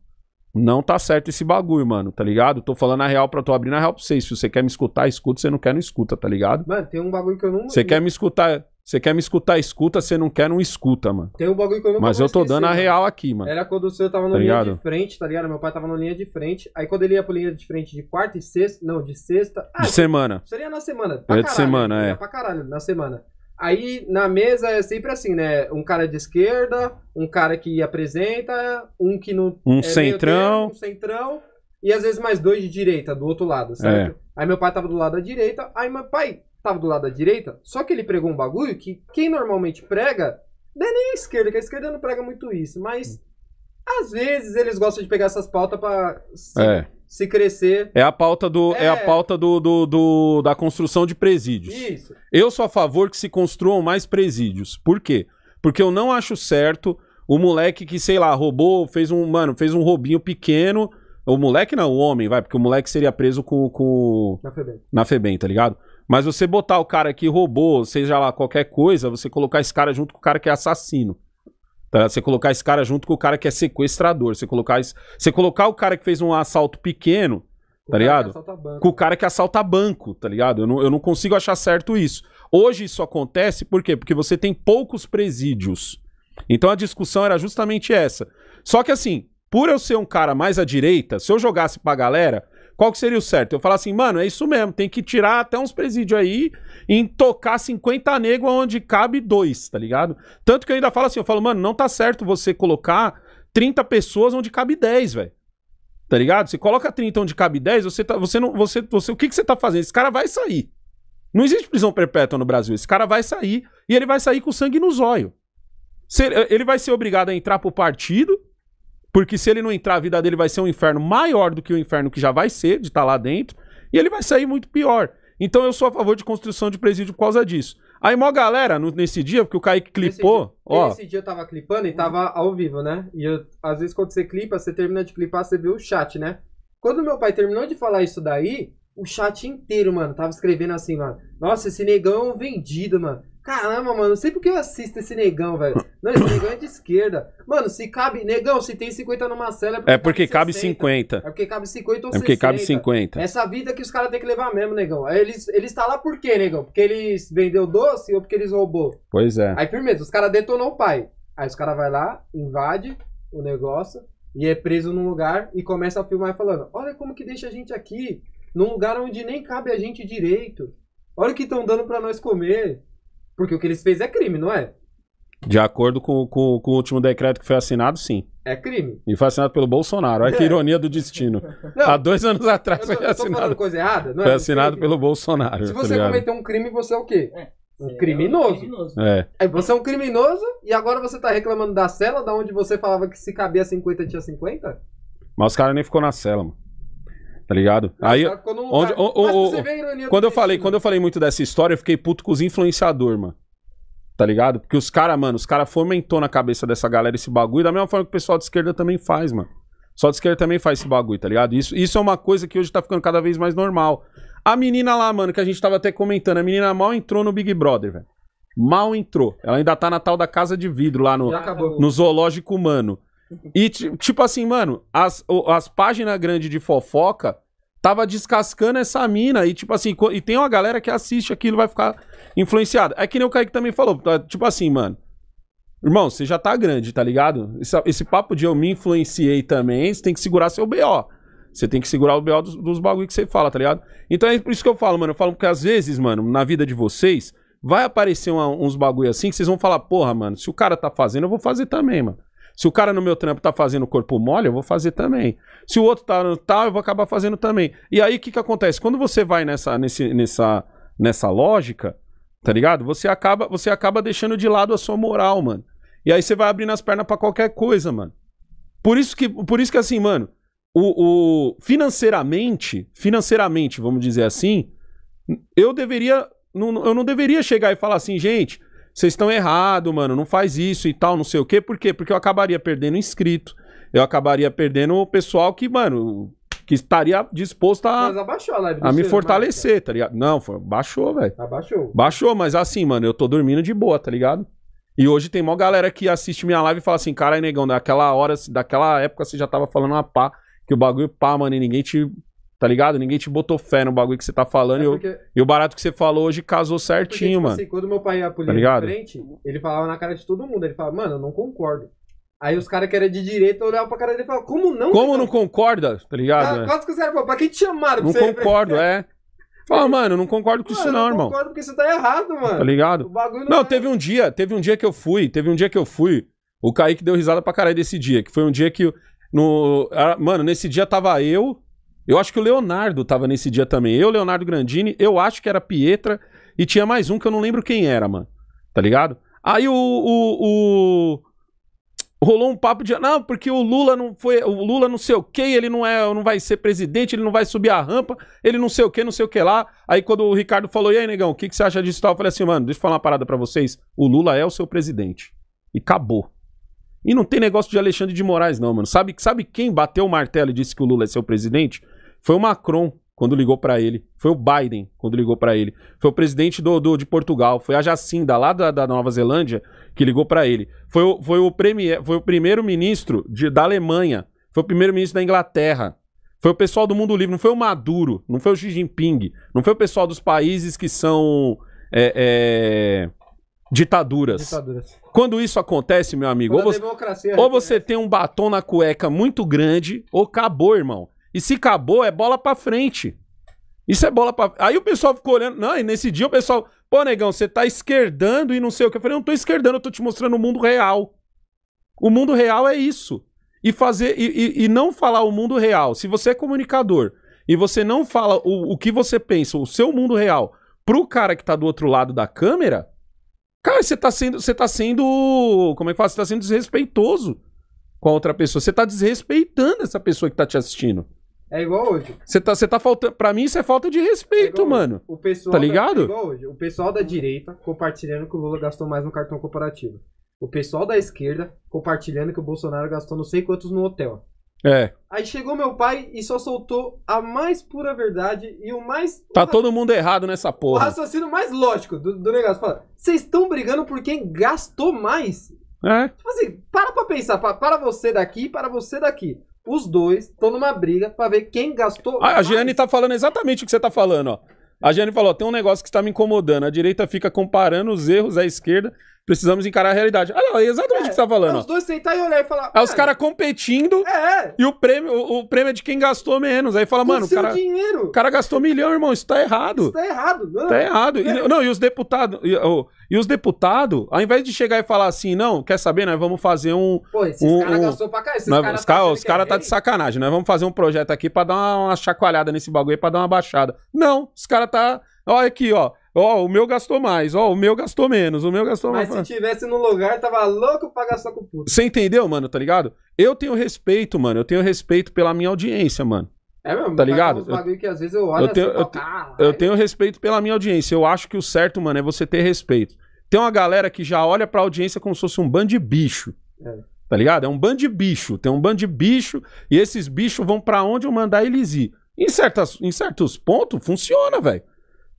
não tá certo esse bagulho, mano, tá ligado? Tô falando a real pra tu abrir na real pra vocês. Se você quer me escutar, escuta. Se você não quer, não escuta, tá ligado? Mano, tem um bagulho que eu não. Você quer me escutar. Você quer me escutar, escuta. Você não quer, não escuta, mano. Tem um bagulho que eu não Mas eu tô esquecer, dando a real aqui, mano. Era quando o senhor tava na tá linha de frente, tá ligado? Meu pai tava na linha de frente. Aí quando ele ia pra linha de frente de quarta e sexta. Não, de sexta. Ah, de semana. Seria na semana. Pra é de semana, né? é. Pra caralho, na semana. Aí na mesa é sempre assim, né? Um cara de esquerda, um cara que apresenta, um que não. Um é centrão. um centrão. E às vezes mais dois de direita, do outro lado, certo? É. Aí meu pai tava do lado da direita, aí meu pai tava do lado da direita, só que ele pregou um bagulho que quem normalmente prega, não é nem a esquerda, que a esquerda não prega muito isso, mas hum. às vezes eles gostam de pegar essas pautas pra. é se crescer. É a pauta do é, é a pauta do, do, do, da construção de presídios. Isso. Eu sou a favor que se construam mais presídios. Por quê? Porque eu não acho certo o moleque que, sei lá, roubou, fez um, mano, fez um roubinho pequeno. O moleque não, o homem, vai, porque o moleque seria preso com. com... Na Febem. Na Febem, tá ligado? Mas você botar o cara que roubou, seja lá qualquer coisa, você colocar esse cara junto com o cara que é assassino. Tá? Você colocar esse cara junto com o cara que é sequestrador. Você colocar, esse... você colocar o cara que fez um assalto pequeno, tá ligado? Com o cara que assalta banco, tá ligado? Eu não, eu não consigo achar certo isso. Hoje isso acontece, por quê? Porque você tem poucos presídios. Então a discussão era justamente essa. Só que assim, por eu ser um cara mais à direita, se eu jogasse pra galera, qual que seria o certo? Eu falar assim, mano, é isso mesmo, tem que tirar até uns presídios aí e tocar 50 negros onde cabe dois, tá ligado? Tanto que eu ainda falo assim, eu falo, mano, não tá certo você colocar 30 pessoas onde cabe 10, velho. Tá ligado? Você coloca 30 onde cabe 10, você tá, você não, você, você, o que que você tá fazendo? Esse cara vai sair. Não existe prisão perpétua no Brasil. Esse cara vai sair e ele vai sair com sangue nos olhos. Ele vai ser obrigado a entrar pro partido, porque se ele não entrar, a vida dele vai ser um inferno maior do que o inferno que já vai ser, de estar tá lá dentro, e ele vai sair muito pior. Então eu sou a favor de construção de presídio por causa disso. Aí, mó galera, no, nesse dia, porque o Kaique clipou, dia, ó. Esse dia eu tava clipando e tava ao vivo, né? E eu, às vezes quando você clipa, você termina de clipar, você vê o chat, né? Quando meu pai terminou de falar isso daí, o chat inteiro, mano, tava escrevendo assim, mano. Nossa, esse negão é vendido, mano. Caramba, mano, sempre que eu assisto esse negão, velho. Não, esse negão é de esquerda. Mano, se cabe. Negão, se tem 50 numa cela. É porque, é porque cabe, 60. 50. É porque cabe 50 ou 60. É porque 60. cabe 50. Essa vida que os caras têm que levar mesmo, negão. Eles, eles tá lá por quê, negão? Porque eles vendeu doce ou porque eles roubou? Pois é. Aí, firmeza, os caras detonou o pai. Aí os caras vai lá, invade o negócio e é preso num lugar e começa a filmar falando: Olha como que deixa a gente aqui, num lugar onde nem cabe a gente direito. Olha o que estão dando para nós comer. Porque o que eles fez é crime, não é? De acordo com, com, com, o último decreto que foi assinado, sim. É crime. E foi assinado pelo Bolsonaro. Olha que ironia do destino. Não, Há dois anos atrás tô, foi assinado. coisa errada? Não é? foi assinado pelo Bolsonaro. Se tá você tá cometeu um crime, você é o quê? É, é um criminoso. É um criminoso. É. Aí você é um criminoso e agora você tá reclamando da cela, da onde você falava que se cabia 50 tinha 50? Mas os caras nem ficou na cela, mano. Tá ligado? aí, onde, tá- quando eu falei, quando eu falei muito dessa história, eu fiquei puto com os influenciadores, mano. Tá ligado? Porque os caras, mano, os caras fomentou na cabeça dessa galera esse bagulho, da mesma forma que o pessoal de esquerda também faz, mano. Só de esquerda também faz esse bagulho, tá ligado? Isso, isso é uma coisa que hoje tá ficando cada vez mais normal. A menina lá, mano, que a gente tava até comentando, a menina mal entrou no Big Brother, velho. Mal entrou. Ela ainda tá na tal da casa de vidro lá no, no zoológico humano. E, tipo assim, mano, as, as páginas grandes de fofoca tava descascando essa mina. E, tipo assim, e tem uma galera que assiste aquilo vai ficar influenciada. É que nem o Kaique também falou. Tá, tipo assim, mano. Irmão, você já tá grande, tá ligado? Esse, esse, papo de eu me influenciei também, você tem que segurar seu BO. Você tem que segurar o BO dos, dos bagulho que você fala, tá ligado? Então é por isso que eu falo, mano. Eu falo porque às vezes, mano, na vida de vocês, vai aparecer uma, uns bagulho assim que vocês vão falar, porra, mano, se o cara tá fazendo, eu vou fazer também, mano. Se o cara no meu trampo tá fazendo corpo mole, eu vou fazer também. Se o outro tá no tal, eu vou acabar fazendo também. E aí o que, que acontece? Quando você vai nessa, nesse, nessa, nessa lógica, tá ligado? Você acaba, você acaba deixando de lado a sua moral, mano. E aí você vai abrindo as pernas para qualquer coisa, mano. Por isso que, por isso que assim, mano, o, o financeiramente, financeiramente, vamos dizer assim, eu deveria, não, eu não deveria chegar e falar assim, gente, vocês estão errado, mano, não faz isso e tal, não sei o quê. Por quê? Porque eu acabaria perdendo inscrito. Eu acabaria perdendo o pessoal que, mano, que estaria disposto a, a, a me fortalecer, mais, tá ligado? Não, foi, baixou, velho. Abaixou. Baixou, mas assim, mano, eu tô dormindo de boa, tá ligado? E hoje tem mó galera que assiste minha live e fala assim, cara, negão, daquela hora, daquela época você já tava falando uma pá, que o bagulho pá, mano, e ninguém te Tá ligado? Ninguém te botou fé no bagulho que você tá falando. É porque... e, o, barato que você falou hoje casou certinho, porque, tipo, mano. Assim, quando meu pai ia pra tá frente, ele falava na cara de todo mundo. Ele falava, mano, eu não concordo. Aí os caras que eram de direita olhavam pra cara dele e falavam, como não? Como não concorda? Tá ligado? Ah, é. Quase que os caras pra quem te chamaram? Não concordo, é. Fala, mano, não concordo com mano, isso não, irmão. Não concordo porque você tá errado, mano. Tá ligado? não, não é... teve um dia, teve um dia que eu fui, teve um dia que eu fui, o Kaique deu risada pra caralho desse dia, que foi um dia que no, mano, nesse dia tava eu, eu acho que o Leonardo tava nesse dia também. Eu, Leonardo Grandini, eu acho que era Pietra e tinha mais um que eu não lembro quem era, mano. Tá ligado? Aí o, o, o rolou um papo de não, porque o Lula não foi, o Lula não sei o que, ele não é, não vai ser presidente, ele não vai subir a rampa, ele não sei o que, não sei o que lá. Aí quando o Ricardo falou: "E aí, negão, o que que você acha disso?" Tal? Eu falei assim: "Mano, deixa eu falar uma parada para vocês, o Lula é o seu presidente." E acabou. E não tem negócio de Alexandre de Moraes, não, mano. Sabe, sabe quem bateu o martelo e disse que o Lula é seu presidente? Foi o Macron quando ligou para ele. Foi o Biden quando ligou para ele. Foi o presidente do, do, de Portugal. Foi a Jacinda, lá da, da Nova Zelândia, que ligou para ele. Foi o, foi o, premier, foi o primeiro-ministro da Alemanha. Foi o primeiro-ministro da Inglaterra. Foi o pessoal do Mundo Livre. Não foi o Maduro. Não foi o Xi Jinping. Não foi o pessoal dos países que são. É, é, Ditaduras. Ditaduras. Quando isso acontece, meu amigo, Quando ou você, ou você tem um batom na cueca muito grande, ou acabou, irmão. E se acabou, é bola pra frente. Isso é bola pra. Aí o pessoal ficou olhando. Não, e nesse dia o pessoal. Pô, negão, você tá esquerdando e não sei o que. Eu falei, não tô esquerdando, eu tô te mostrando o mundo real. O mundo real é isso. E fazer. E, e, e não falar o mundo real. Se você é comunicador e você não fala o, o que você pensa, o seu mundo real, pro cara que tá do outro lado da câmera, Cara, você tá sendo. Você tá sendo. Como é que fala? Você tá sendo desrespeitoso com a outra pessoa. Você tá desrespeitando essa pessoa que tá te assistindo. É igual hoje. Você tá, você tá faltando. Pra mim, isso é falta de respeito, é mano. O pessoal tá ligado? Da, é hoje. O pessoal da direita compartilhando que o Lula gastou mais no cartão cooperativo. O pessoal da esquerda compartilhando que o Bolsonaro gastou não sei quantos no hotel. É. Aí chegou meu pai e só soltou a mais pura verdade e o mais. Tá todo mundo errado nessa porra. O raciocínio mais lógico do, do negócio. Fala, vocês estão brigando por quem gastou mais? É. Tipo assim, para pra pensar. Para, para você daqui para você daqui. Os dois estão numa briga pra ver quem gastou. a Giane tá falando exatamente o que você tá falando, ó. A Giane falou: tem um negócio que está me incomodando. A direita fica comparando os erros à esquerda Precisamos encarar a realidade. Olha lá, é exatamente o que você tá falando. É, é os dois sentar e olhar e falar. Aí é os caras competindo. É, é. E o prêmio, o, o, prêmio é de quem gastou menos. Aí fala, mano, o cara, dinheiro. o cara gastou milhão, irmão. Isso tá errado. Isso tá errado, não. Tá errado. É. E, não, e os deputados. E, oh, e os deputados, ao invés de chegar e falar assim, não, quer saber, nós vamos fazer um. Pô, esses um, caras um, gastou pra cá. Esses nós, cara os caras tá cara tá de sacanagem. Nós vamos fazer um projeto aqui pra dar uma, chacoalhada nesse bagulho, pra dar uma baixada. Não, os caras tá. Olha aqui, ó. Ó, oh, o meu gastou mais, ó, oh, o meu gastou menos, o meu gastou mais. Mas se tivesse no lugar, tava louco pra gastar com o puto. Você entendeu, mano, tá ligado? Eu tenho respeito, mano, eu tenho respeito pela minha audiência, mano. É mesmo, tá ligado? Eu, que às vezes eu, olho eu, tenho, assim, eu, ah, eu tenho respeito pela minha audiência. Eu acho que o certo, mano, é você ter respeito. Tem uma galera que já olha pra audiência como se fosse um bando de bicho. É. Tá ligado? É um bando de bicho. Tem um bando de bicho e esses bichos vão para onde eu mandar eles ir. Em, certas, em certos pontos, funciona, velho.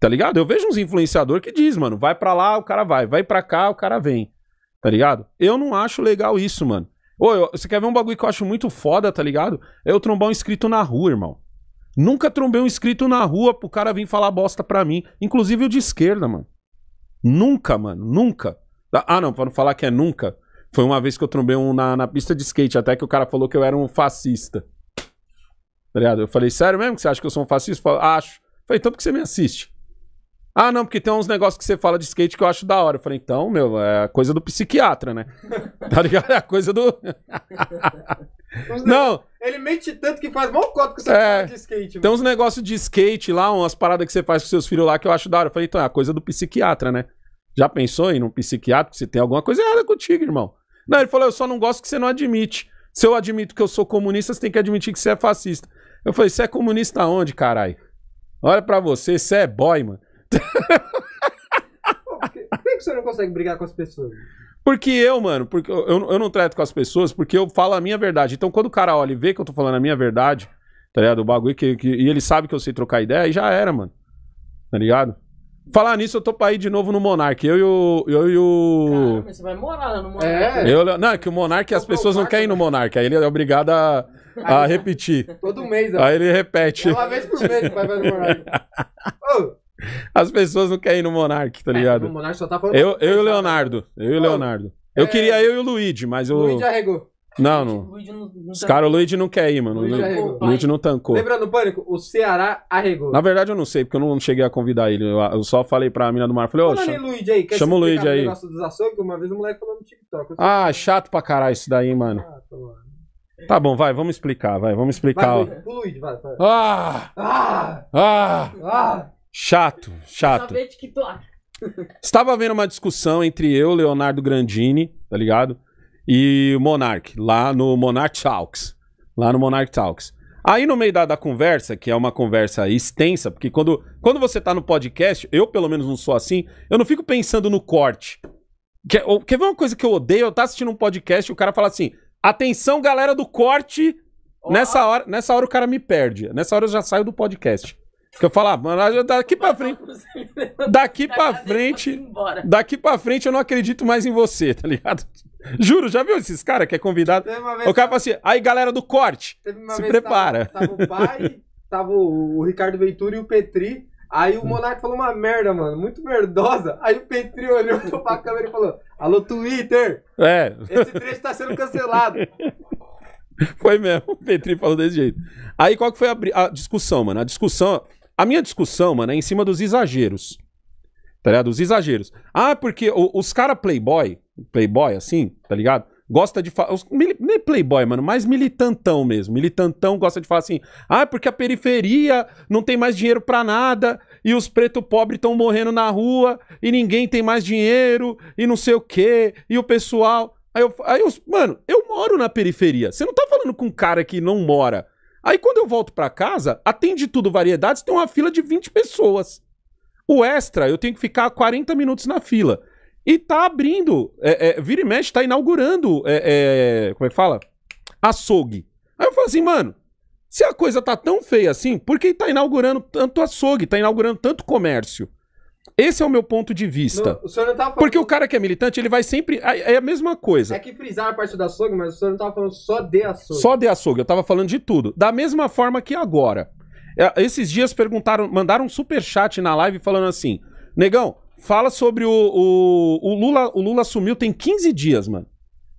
Tá ligado? Eu vejo uns influenciadores que diz, mano, vai para lá, o cara vai, vai para cá, o cara vem. Tá ligado? Eu não acho legal isso, mano. Ô, eu, você quer ver um bagulho que eu acho muito foda, tá ligado? É eu trombar um inscrito na rua, irmão. Nunca trombei um inscrito na rua pro cara vir falar bosta pra mim. Inclusive o de esquerda, mano. Nunca, mano. Nunca. Ah, não, pra não falar que é nunca. Foi uma vez que eu trombei um na, na pista de skate, até que o cara falou que eu era um fascista. Tá ligado? Eu falei, sério mesmo que você acha que eu sou um fascista? Falei, acho. Falei, então por que você me assiste? Ah, não, porque tem uns negócios que você fala de skate que eu acho da hora. Eu falei, então, meu, é coisa do psiquiatra, né? tá ligado? É coisa do. não. Ele mente tanto que faz mal cota que você é, fala de skate. Mano. Tem uns negócios de skate lá, umas paradas que você faz com seus filhos lá que eu acho da hora. Eu falei, então, é coisa do psiquiatra, né? Já pensou em um psiquiatra? Você tem alguma coisa errada contigo, irmão. Não, ele falou, eu só não gosto que você não admite. Se eu admito que eu sou comunista, você tem que admitir que você é fascista. Eu falei, você é comunista onde, caralho? Olha para você, você é boy, mano. Por que, por que você não consegue brigar com as pessoas? Porque eu, mano, porque eu, eu não trato com as pessoas porque eu falo a minha verdade. Então, quando o cara olha e vê que eu tô falando a minha verdade, tá ligado? O bagulho que, que e ele sabe que eu sei trocar ideia, e já era, mano. Tá ligado? Falar nisso, eu tô pra ir de novo no Monark. Eu e o. Eu e o... você vai morar no Monark. É. Eu, não, é que o Monark, tá as pessoas não querem ir no Monark. Aí ele é obrigado a, a repetir. Todo mês, ó. Aí ele repete. É uma vez por mês que vai no Monark. Ô, As pessoas não querem ir no Monark, tá é, ligado? É, o Monark só tá falando. Eu, eu e o né? Leonardo. Eu e o Leonardo. Eu é, queria eu e o Luigi, mas o. Luigi arregou. Não, não. Os caras, o Luigi não quer ir, mano. Luigi, arregou, o Luigi não tancou. Lembra o pânico? O Ceará arregou. Na verdade, eu não sei, porque eu não cheguei a convidar ele. Eu, só falei pra mina do mar, falei, ô, chama, Luigi aí, quer chama o Luigi aí. Uma vez o moleque falou no TikTok. Ah, chato pra caralho isso daí, mano. Ah, tô... Tá bom, vai, vamos explicar, vai, vamos explicar. Vai, o Luigi, vai, vai. Ah! Ah! Ah! ah. Chato, chato. Estava vendo uma discussão entre eu, Leonardo Grandini, tá ligado? E o Monark, lá no Monarch Talks. Lá no Monarch Talks. Aí no meio da, da, conversa, que é uma conversa extensa, porque quando, quando você tá no podcast, eu pelo menos não sou assim, eu não fico pensando no corte. Quer, quer ver uma coisa que eu odeio? Eu tá assistindo um podcast e o cara fala assim: atenção, galera do corte. Olá. Nessa hora, nessa hora o cara me perde. Nessa hora eu já saio do podcast. Que eu falava, mano daqui tá pra frente. Daqui pra frente. Daqui pra frente eu não acredito mais em você, tá ligado? Juro, já viu esses caras que é convidado? O cara fala assim, aí galera do corte, se prepara. Tava, tava, o pai, tava o Ricardo Ventura e o Petri. Aí o hum. Monark falou uma merda, mano, muito merdosa. Aí o Petri olhou pra câmera e falou: Alô, Twitter! É. Esse trecho tá sendo cancelado. Foi mesmo, o Petri falou desse jeito. Aí qual que foi a, a discussão, mano? A discussão a minha discussão, mano, é em cima dos exageros. Tá ligado? Os exageros. Ah, porque o, os cara playboy, playboy assim, tá ligado? Gosta de falar. Nem é playboy, mano, mais militantão mesmo. Militantão gosta de falar assim. Ah, porque a periferia não tem mais dinheiro para nada. E os preto pobres estão morrendo na rua. E ninguém tem mais dinheiro. E não sei o quê. E o pessoal. Aí eu, aí eu, mano, eu moro na periferia. Você não tá falando com um cara que não mora. Aí quando eu volto para casa, atende tudo variedades, tem uma fila de 20 pessoas. O extra, eu tenho que ficar 40 minutos na fila. E tá abrindo, é, é, vira e mexe, tá inaugurando, é, é, como é que fala? Açougue. Aí eu falo assim, mano, se a coisa tá tão feia assim, por que tá inaugurando tanto açougue, tá inaugurando tanto comércio? Esse é o meu ponto de vista. No, o senhor não tava falando... Porque o cara que é militante, ele vai sempre. É, é a mesma coisa. É que frisar a parte do açougue, mas o senhor não estava falando só de açougue. Só de açougue, eu estava falando de tudo. Da mesma forma que agora. É, esses dias perguntaram, mandaram um super chat na live falando assim: Negão, fala sobre o, o, o Lula. O Lula sumiu tem 15 dias, mano.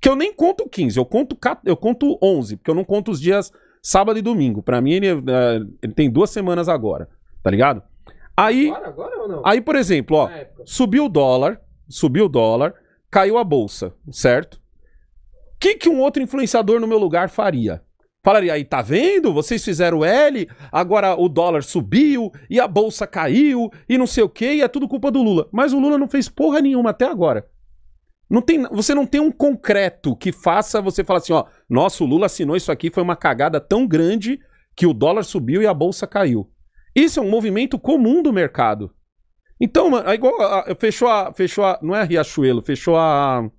Que eu nem conto 15, eu conto, eu conto 11, porque eu não conto os dias sábado e domingo. Para mim, ele, é, ele tem duas semanas agora, tá ligado? Aí, agora, agora ou não? aí por exemplo, ó, subiu o dólar, subiu o dólar, caiu a bolsa, certo? O que, que um outro influenciador no meu lugar faria? Falaria aí, tá vendo? Vocês fizeram L, agora o dólar subiu e a bolsa caiu e não sei o que, e é tudo culpa do Lula. Mas o Lula não fez porra nenhuma até agora. Não tem, você não tem um concreto que faça você falar assim, ó, nosso Lula assinou isso aqui, foi uma cagada tão grande que o dólar subiu e a bolsa caiu. Isso é um movimento comum do mercado. Então, mano, é igual. A, fechou a. Fechou a. Não é a Riachuelo, fechou a.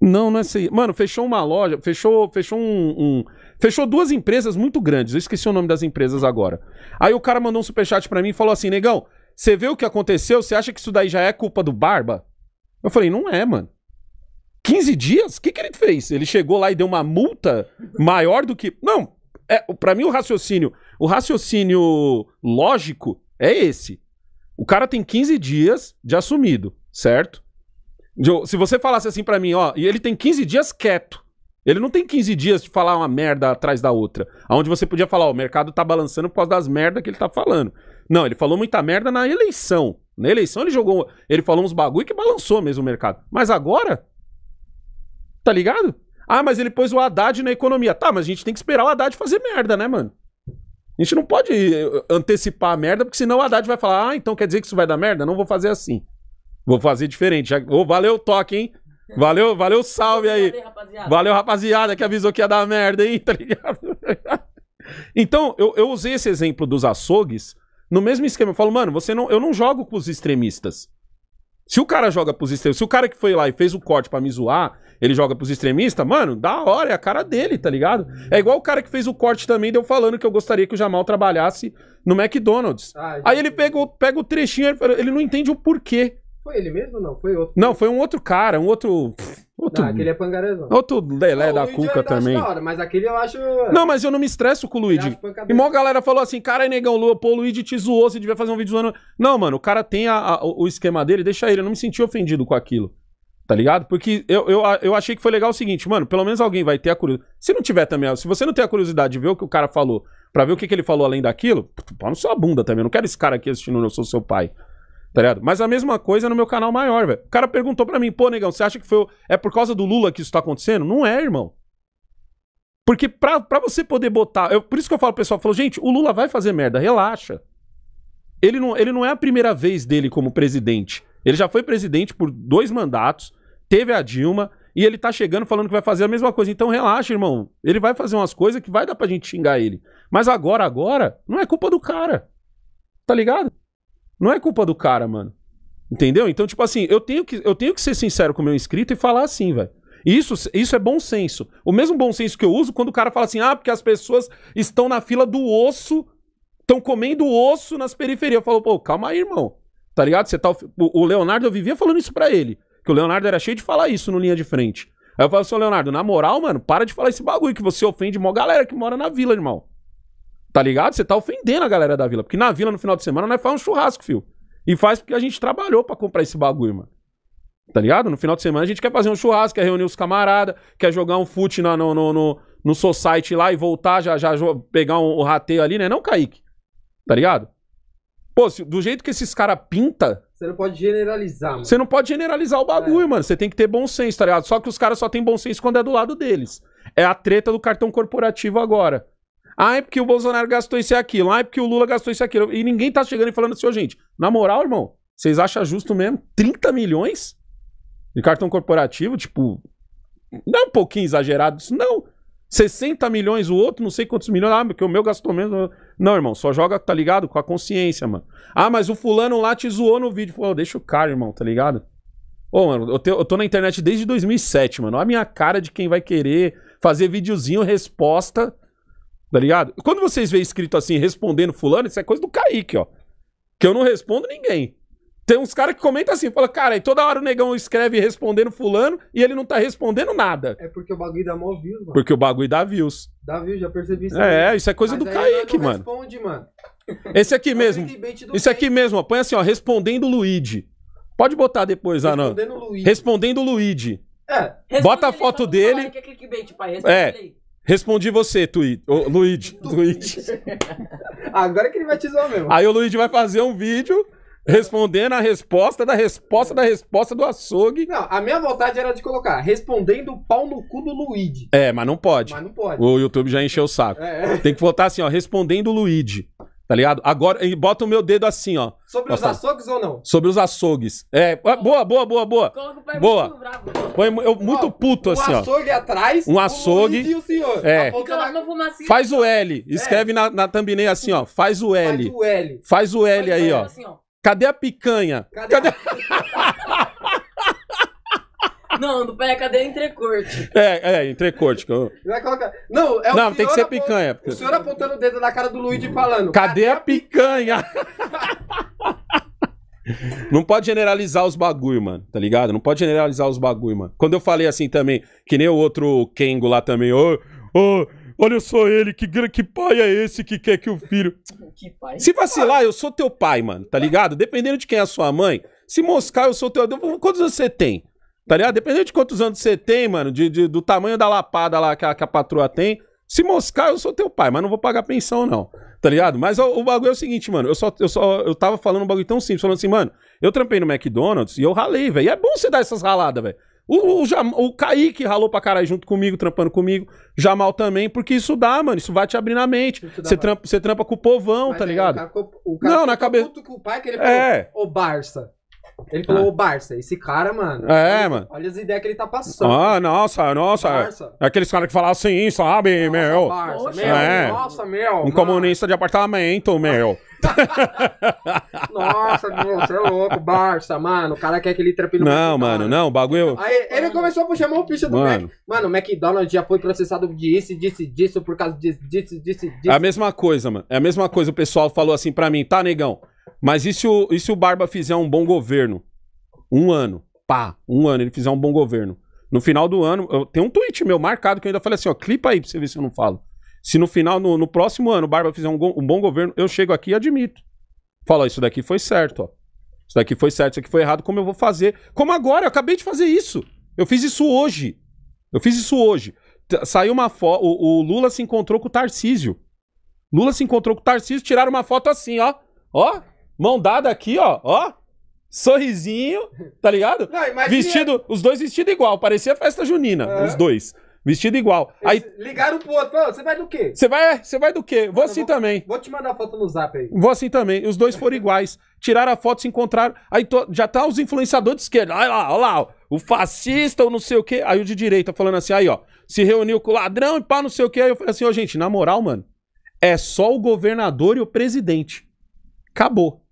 Não, não é CIA. Mano, fechou uma loja, fechou, fechou um, um, Fechou duas empresas muito grandes. Eu esqueci o nome das empresas agora. Aí o cara mandou um superchat para mim e falou assim: Negão, você vê o que aconteceu? Você acha que isso daí já é culpa do Barba? Eu falei, não é, mano. 15 dias? O que, que ele fez? Ele chegou lá e deu uma multa maior do que. Não, é, para mim o raciocínio o raciocínio lógico é esse. O cara tem 15 dias de assumido, certo? Se você falasse assim para mim, ó, e ele tem 15 dias quieto. Ele não tem 15 dias de falar uma merda atrás da outra. Onde você podia falar, ó, o mercado tá balançando por causa das merdas que ele tá falando. Não, ele falou muita merda na eleição. Na eleição ele jogou. Ele falou uns bagulho que balançou mesmo o mercado. Mas agora. Tá ligado? Ah, mas ele pôs o Haddad na economia. Tá, mas a gente tem que esperar o Haddad fazer merda, né, mano? A gente não pode eh, antecipar a merda, porque senão o Haddad vai falar: ah, então quer dizer que isso vai dar merda? Não vou fazer assim. Vou fazer diferente. Já... Oh, valeu o toque, hein? Valeu, valeu, salve aí. Valeu, rapaziada, que avisou que ia dar merda, hein? Tá ligado? Então, eu, eu usei esse exemplo dos açougues no mesmo esquema. Eu falo, mano, você não, eu não jogo com os extremistas. Se o cara joga pros extremistas, se o cara que foi lá e fez o corte para me zoar, ele joga pros extremistas, mano, da hora, é a cara dele, tá ligado? É igual o cara que fez o corte também, deu falando que eu gostaria que o Jamal trabalhasse no McDonald's. Ah, Aí ele pega, o- pega o trechinho, ele ele não entende o porquê. Foi ele mesmo ou não? Foi outro. Não, foi um outro cara, um outro. Outro, Ah, aquele é pangarezão. outro lelé da cuca também. Hora, mas aquele eu acho. Não, mas eu não me estresso com o Luigi. E mó galera falou assim, cara, negão, pô, o Luigi te zoou, você devia fazer um vídeo zoando. Não, mano, o cara tem a- a- o esquema dele, deixa ele, eu não me senti ofendido com aquilo. Tá ligado? Porque eu, eu, eu achei que foi legal o seguinte, mano, pelo menos alguém vai ter a curiosidade. Se não tiver também, se você não tem a curiosidade de ver o que o cara falou, pra ver o que, que ele falou além daquilo, pau no sua bunda também. Eu não quero esse cara aqui assistindo Eu Sou Seu Pai. Tá ligado? Mas a mesma coisa no meu canal maior, velho. O cara perguntou pra mim, pô, negão, você acha que foi. É por causa do Lula que isso tá acontecendo? Não é, irmão. Porque pra, pra você poder botar. Eu, por isso que eu falo pessoal, falou, gente, o Lula vai fazer merda, relaxa. Ele não, ele não é a primeira vez dele como presidente. Ele já foi presidente por dois mandatos, teve a Dilma, e ele tá chegando falando que vai fazer a mesma coisa. Então relaxa, irmão. Ele vai fazer umas coisas que vai dar pra gente xingar ele. Mas agora, agora, não é culpa do cara. Tá ligado? Não é culpa do cara, mano. Entendeu? Então, tipo assim, eu tenho que, eu tenho que ser sincero com o meu inscrito e falar assim, velho. Isso, isso é bom senso. O mesmo bom senso que eu uso quando o cara fala assim, ah, porque as pessoas estão na fila do osso, estão comendo osso nas periferias. Eu falo, pô, calma aí, irmão. Tá ligado? Você tá, o, o Leonardo, eu vivia falando isso para ele. Que o Leonardo era cheio de falar isso no linha de frente. Aí eu falo assim, Leonardo, na moral, mano, para de falar esse bagulho que você ofende mó galera que mora na vila, irmão. Tá ligado? Você tá ofendendo a galera da vila. Porque na vila, no final de semana, nós faz um churrasco, filho E faz porque a gente trabalhou para comprar esse bagulho, mano. Tá ligado? No final de semana a gente quer fazer um churrasco, quer reunir os camaradas, quer jogar um fute no, no, no, no, no society lá e voltar, já, já pegar um, um rateio ali, né? Não, Kaique. Tá ligado? Pô, se, do jeito que esses caras pinta. Você não pode generalizar, mano. Você não pode generalizar o bagulho, é. mano. Você tem que ter bom senso, tá ligado? Só que os caras só têm bom senso quando é do lado deles. É a treta do cartão corporativo agora. Ah, é porque o Bolsonaro gastou isso e aquilo. Ah, é porque o Lula gastou isso e aquilo. E ninguém tá chegando e falando assim, ô, oh, gente, na moral, irmão, vocês acham justo mesmo 30 milhões de cartão corporativo? Tipo, não é um pouquinho exagerado isso? Não. 60 milhões o outro, não sei quantos milhões. Ah, porque o meu gastou menos. Não, irmão, só joga, tá ligado? Com a consciência, mano. Ah, mas o fulano lá te zoou no vídeo. Falou, deixa o cara, irmão, tá ligado? Ô, mano, eu, te, eu tô na internet desde 2007, mano. Olha a minha cara de quem vai querer fazer videozinho, resposta, tá ligado? Quando vocês veem escrito assim, respondendo fulano, isso é coisa do Kaique, ó. Que eu não respondo ninguém. Tem uns caras que comentam assim, fala, cara, e toda hora o negão escreve respondendo fulano e ele não tá respondendo nada. É porque o bagulho dá mó views, mano. Porque o bagulho dá views. Dá views, já percebi isso. É, aí. isso é coisa Mas do Kaique, mano. responde, mano. Esse aqui mesmo. Isso aqui mesmo, ó. Põe assim, ó, respondendo Luigi. Pode botar depois, não. Respondendo Ana. Luigi. Respondendo Luigi. É. Bota a foto dele. Que é, clickbait, pai. é. Respondi você, Tui. Luigi. Luigi. Agora que ele vai te zoar mesmo. Aí o Luigi vai fazer um vídeo Respondendo a resposta da resposta da resposta do açougue. Não, a minha vontade era de colocar respondendo o pau no cu do Luigi. É, mas não pode. Mas não pode. O YouTube já encheu o saco. É. Tem que botar assim, ó, respondendo o Luigi. Tá ligado? Agora, bota o meu dedo assim, ó. Sobre Nossa. os açougues ou não? Sobre os açougues. É, boa, boa, boa, boa. Coloca o pé boa. muito bravo. Põe eu muito ó, puto assim, um assim, ó. Um açougue atrás, um açougue. O e o senhor. É. Na... Faz o L. Escreve é. na, na thumbnail assim, ó. Faz o L. Faz o L. Faz o L aí, ó. Assim, ó. Cadê a picanha? Cadê, Cadê... A... não, do pé, cadê a entrecorte? É, é, entrecorte. Eu... Não, é não tem que ser picanha. Porque... O senhor apontando o dedo na cara do Luigi falando. Cadê, cadê a, a picanha? Não pode generalizar os bagulho, mano, tá ligado? Não pode generalizar os bagulho, mano. Quando eu falei assim também, que nem o outro Kengo lá também, ô, oh, ô, oh, olha só ele, que, que pai é esse que quer que o filho. Que pai. Se vacilar, eu sou teu pai, mano, tá ligado? Dependendo de quem é a sua mãe. Se moscar, eu sou teu. Quantos anos você tem? Tá ligado? Dependendo de quantos anos você tem, mano, de, de do tamanho da lapada lá que a, que a patroa tem. Se moscar, eu sou teu pai, mas não vou pagar pensão, não. Tá ligado? Mas o, bagulho é o seguinte, mano. Eu só, eu só. Eu tava falando um bagulho tão simples, falando assim, mano, eu trampei no McDonald's e eu ralei, velho. E é bom você dar essas raladas, velho. O, o, Jam, o Kaique ralou pra caralho junto comigo, trampando comigo. Jamal também, porque isso dá, mano. Isso vai te abrir na mente. Você trampa, você trampa com o povão, Mas tá aí, ligado? O cara, o cara não, na cabeça. com o pai que ele é. ô Barça. Ele ah. falou, ah. o Barça, esse cara, mano. É, olha, mano. Olha as ideias que ele tá passando. Ah, nossa, nossa. Barça. É aqueles caras que falam assim, sabe, nossa, meu. Barça, meu. É. Nossa, meu. Um mano. comunista de apartamento, meu. Nossa, meu, você é louco, Barça, mano. O cara quer que ele trepe no Não, mano, não, bagulho. Aí ele começou a puxar mão picha do mano. Mac. Mano, o McDonald's já foi processado disso, disse, disso, por causa disso, disso, disso, disso. É a mesma coisa, mano. É a mesma coisa. O pessoal falou assim pra mim, tá, negão? Mas e se, o, e se o Barba fizer um bom governo? Um ano. Pá, um ano ele fizer um bom governo. No final do ano, eu, tem um tweet meu marcado que eu ainda falei assim, ó, clipa aí pra você ver se eu não falo. Se no final, no, no próximo ano, o Barba fizer um, um, bom governo, eu chego aqui e admito. Falo, ó, isso daqui foi certo, ó. Isso daqui foi certo, isso aqui foi errado, como eu vou fazer? Como agora, eu acabei de fazer isso. Eu fiz isso hoje. Eu fiz isso hoje. T saiu uma foto, o, o Lula se encontrou com o Tarcísio. Lula se encontrou com o Tarcísio, tiraram uma foto assim, ó. Ó, Mão dada aqui, ó, ó. Sorrisinho, tá ligado? Não, Vestido, os dois vestidos igual, parecia festa junina, uhum. os dois. Vestido igual. Eles aí ligaram pro outro, você vai do quê? Você vai, você vai do quê? Vou assim vou, também. Vou te mandar foto no zap aí. Vou assim também. Os dois foram iguais. Tiraram a foto, se encontraram. Aí já tá os influenciadores de esquerda. Olha lá, olha lá, o fascista, ou não sei o quê. Aí o de direita falando assim, aí, ó. Se reuniu com o ladrão e pá, não sei o quê. Aí eu falei assim, ó, gente, na moral, mano, é só o governador e o presidente. Acabou.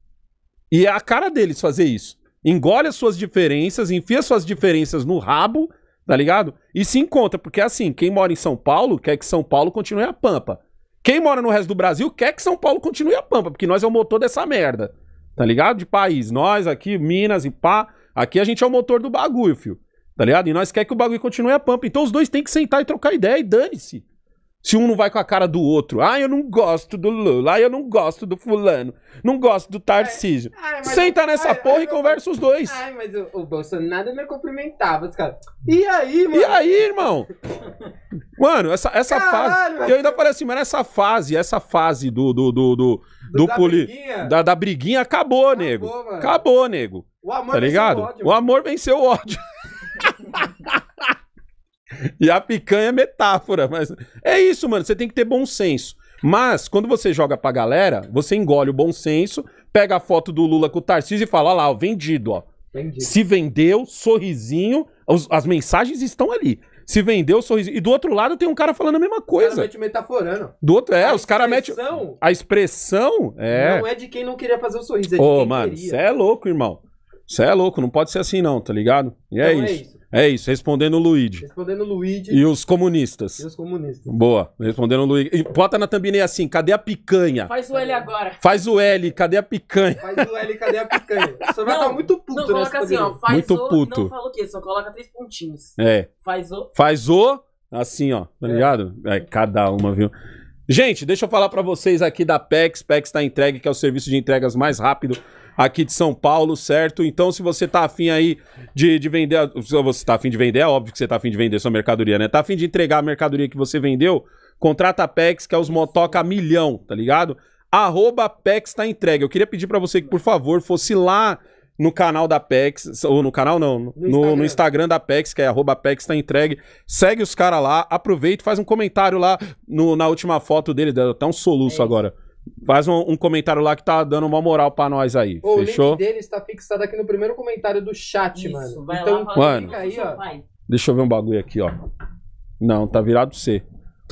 E é a cara deles fazer isso. Engole as suas diferenças, enfia suas diferenças no rabo, tá ligado? E se encontra, porque é assim, quem mora em São Paulo quer que São Paulo continue a pampa. Quem mora no resto do Brasil quer que São Paulo continue a pampa, porque nós é o motor dessa merda, tá ligado? De país. Nós aqui, Minas e pá, aqui a gente é o motor do bagulho, fio. Tá ligado? E nós quer que o bagulho continue a pampa. Então os dois têm que sentar e trocar ideia e dane-se. Se um não vai com a cara do outro. Ah, eu não gosto do Lula. Ah, eu não gosto do fulano. Não gosto do Tarcísio. Ai, ai, Senta nessa ai, porra e conversa os dois. Ai, mas o, o Bolsonaro me cumprimentava. Os caras. E aí, mano? E aí, irmão? mano, essa, essa Caralho, fase. E eu ainda falei assim, mas essa fase, essa fase do. do, do, do, do da, poli... briguinha. Da, da, briguinha acabou, acabou nego. Mano. Acabou, nego. O amor tá ligado? O, ódio, o amor venceu o ódio. E a picanha é metáfora, mas é isso, mano, você tem que ter bom senso. Mas quando você joga pra galera, você engole o bom senso, pega a foto do Lula com o Tarcísio e fala: "Olha lá, ó, vendido, ó". Vendido. Se vendeu, sorrisinho, os, as mensagens estão ali. Se vendeu, sorrisinho. E do outro lado tem um cara falando a mesma coisa. O cara mete metaforando. Do outro, é, a os caras metem. A expressão. É. Não é de quem não queria fazer o sorriso, é de Ô, quem mano, queria. Você é louco, irmão. Você é louco, não pode ser assim não, tá ligado? E é então é, é isso. É isso, respondendo o Luigi. Respondendo o Luigi. E os comunistas. E os comunistas. Boa, respondendo o Luigi. E bota na thumbnail assim, cadê a picanha? Faz o L agora. Faz o L, cadê a picanha? Faz o L, cadê a picanha? Você vai estar tá muito puto Não, coloca assim, ó, faz muito o, puto. não fala o quê, só coloca três pontinhos. É. Faz o... Faz o, assim ó, tá é. ligado? É, cada uma, viu? Gente, deixa eu falar para vocês aqui da PEX. PEX está entregue, que é o serviço de entregas mais rápido aqui de São Paulo, certo? Então, se você tá afim aí de, de vender, se você tá afim de vender, é óbvio que você tá afim de vender sua mercadoria, né? Tá afim de entregar a mercadoria que você vendeu, contrata a PEX, que é os motoca milhão, tá ligado? Arroba PEX tá entregue. Eu queria pedir para você que, por favor, fosse lá no canal da PEX, ou no canal não, no, no, Instagram. no Instagram. da PEX, que é arroba PEX tá entregue. Segue os caras lá, aproveita, faz um comentário lá no, na última foto dele, dá até um soluço é agora. Faz um, um, comentário lá que tá dando uma moral pra nós aí. O fechou? link dele está fixado aqui no primeiro comentário do chat, Isso, mano. Vai então, lá, mano, aí, ó. Deixa eu ver um bagulho aqui, ó. Não, tá virado C.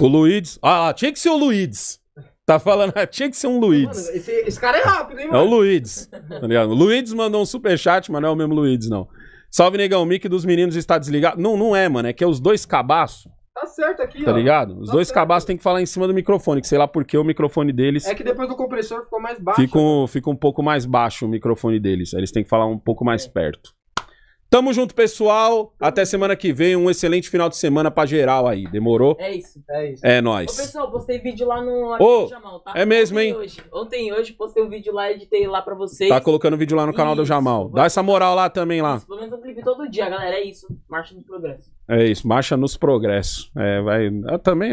O Luiz. Ah, ah, tinha que ser o Luiz. Tá falando, ah, tinha que ser um Luiz. esse, esse, cara é rápido, hein, mano? É o Luiz. Tá ligado? O Luiz mandou um superchat, mas não é o mesmo Luiz, não. Salve, negão. O mic dos meninos está desligado. Não, não é, mano. É que é os dois cabaços. Tá certo aqui, Tá ó. ligado? Os tá dois cabaços tem que falar em cima do microfone, que sei lá porque o microfone deles. É que depois do compressor ficou mais baixo. Fica um, né? fica um pouco mais baixo o microfone deles. Eles têm que falar um pouco mais é. perto. Tamo junto, pessoal. Até semana que vem. Um excelente final de semana pra geral aí. Demorou? É isso. É isso. É nóis. Ô, pessoal, postei vídeo lá no Ô, Jamal, tá? É mesmo, Ontem hein? Hoje. Ontem hoje postei um vídeo lá, editei lá pra vocês. Tá colocando vídeo lá no canal isso. do Jamal. Dá essa moral lá também lá. Pelo menos um clipe todo dia, galera. É isso. Marcha do progresso. É isso, marcha nos progressos. É, vai, ah, também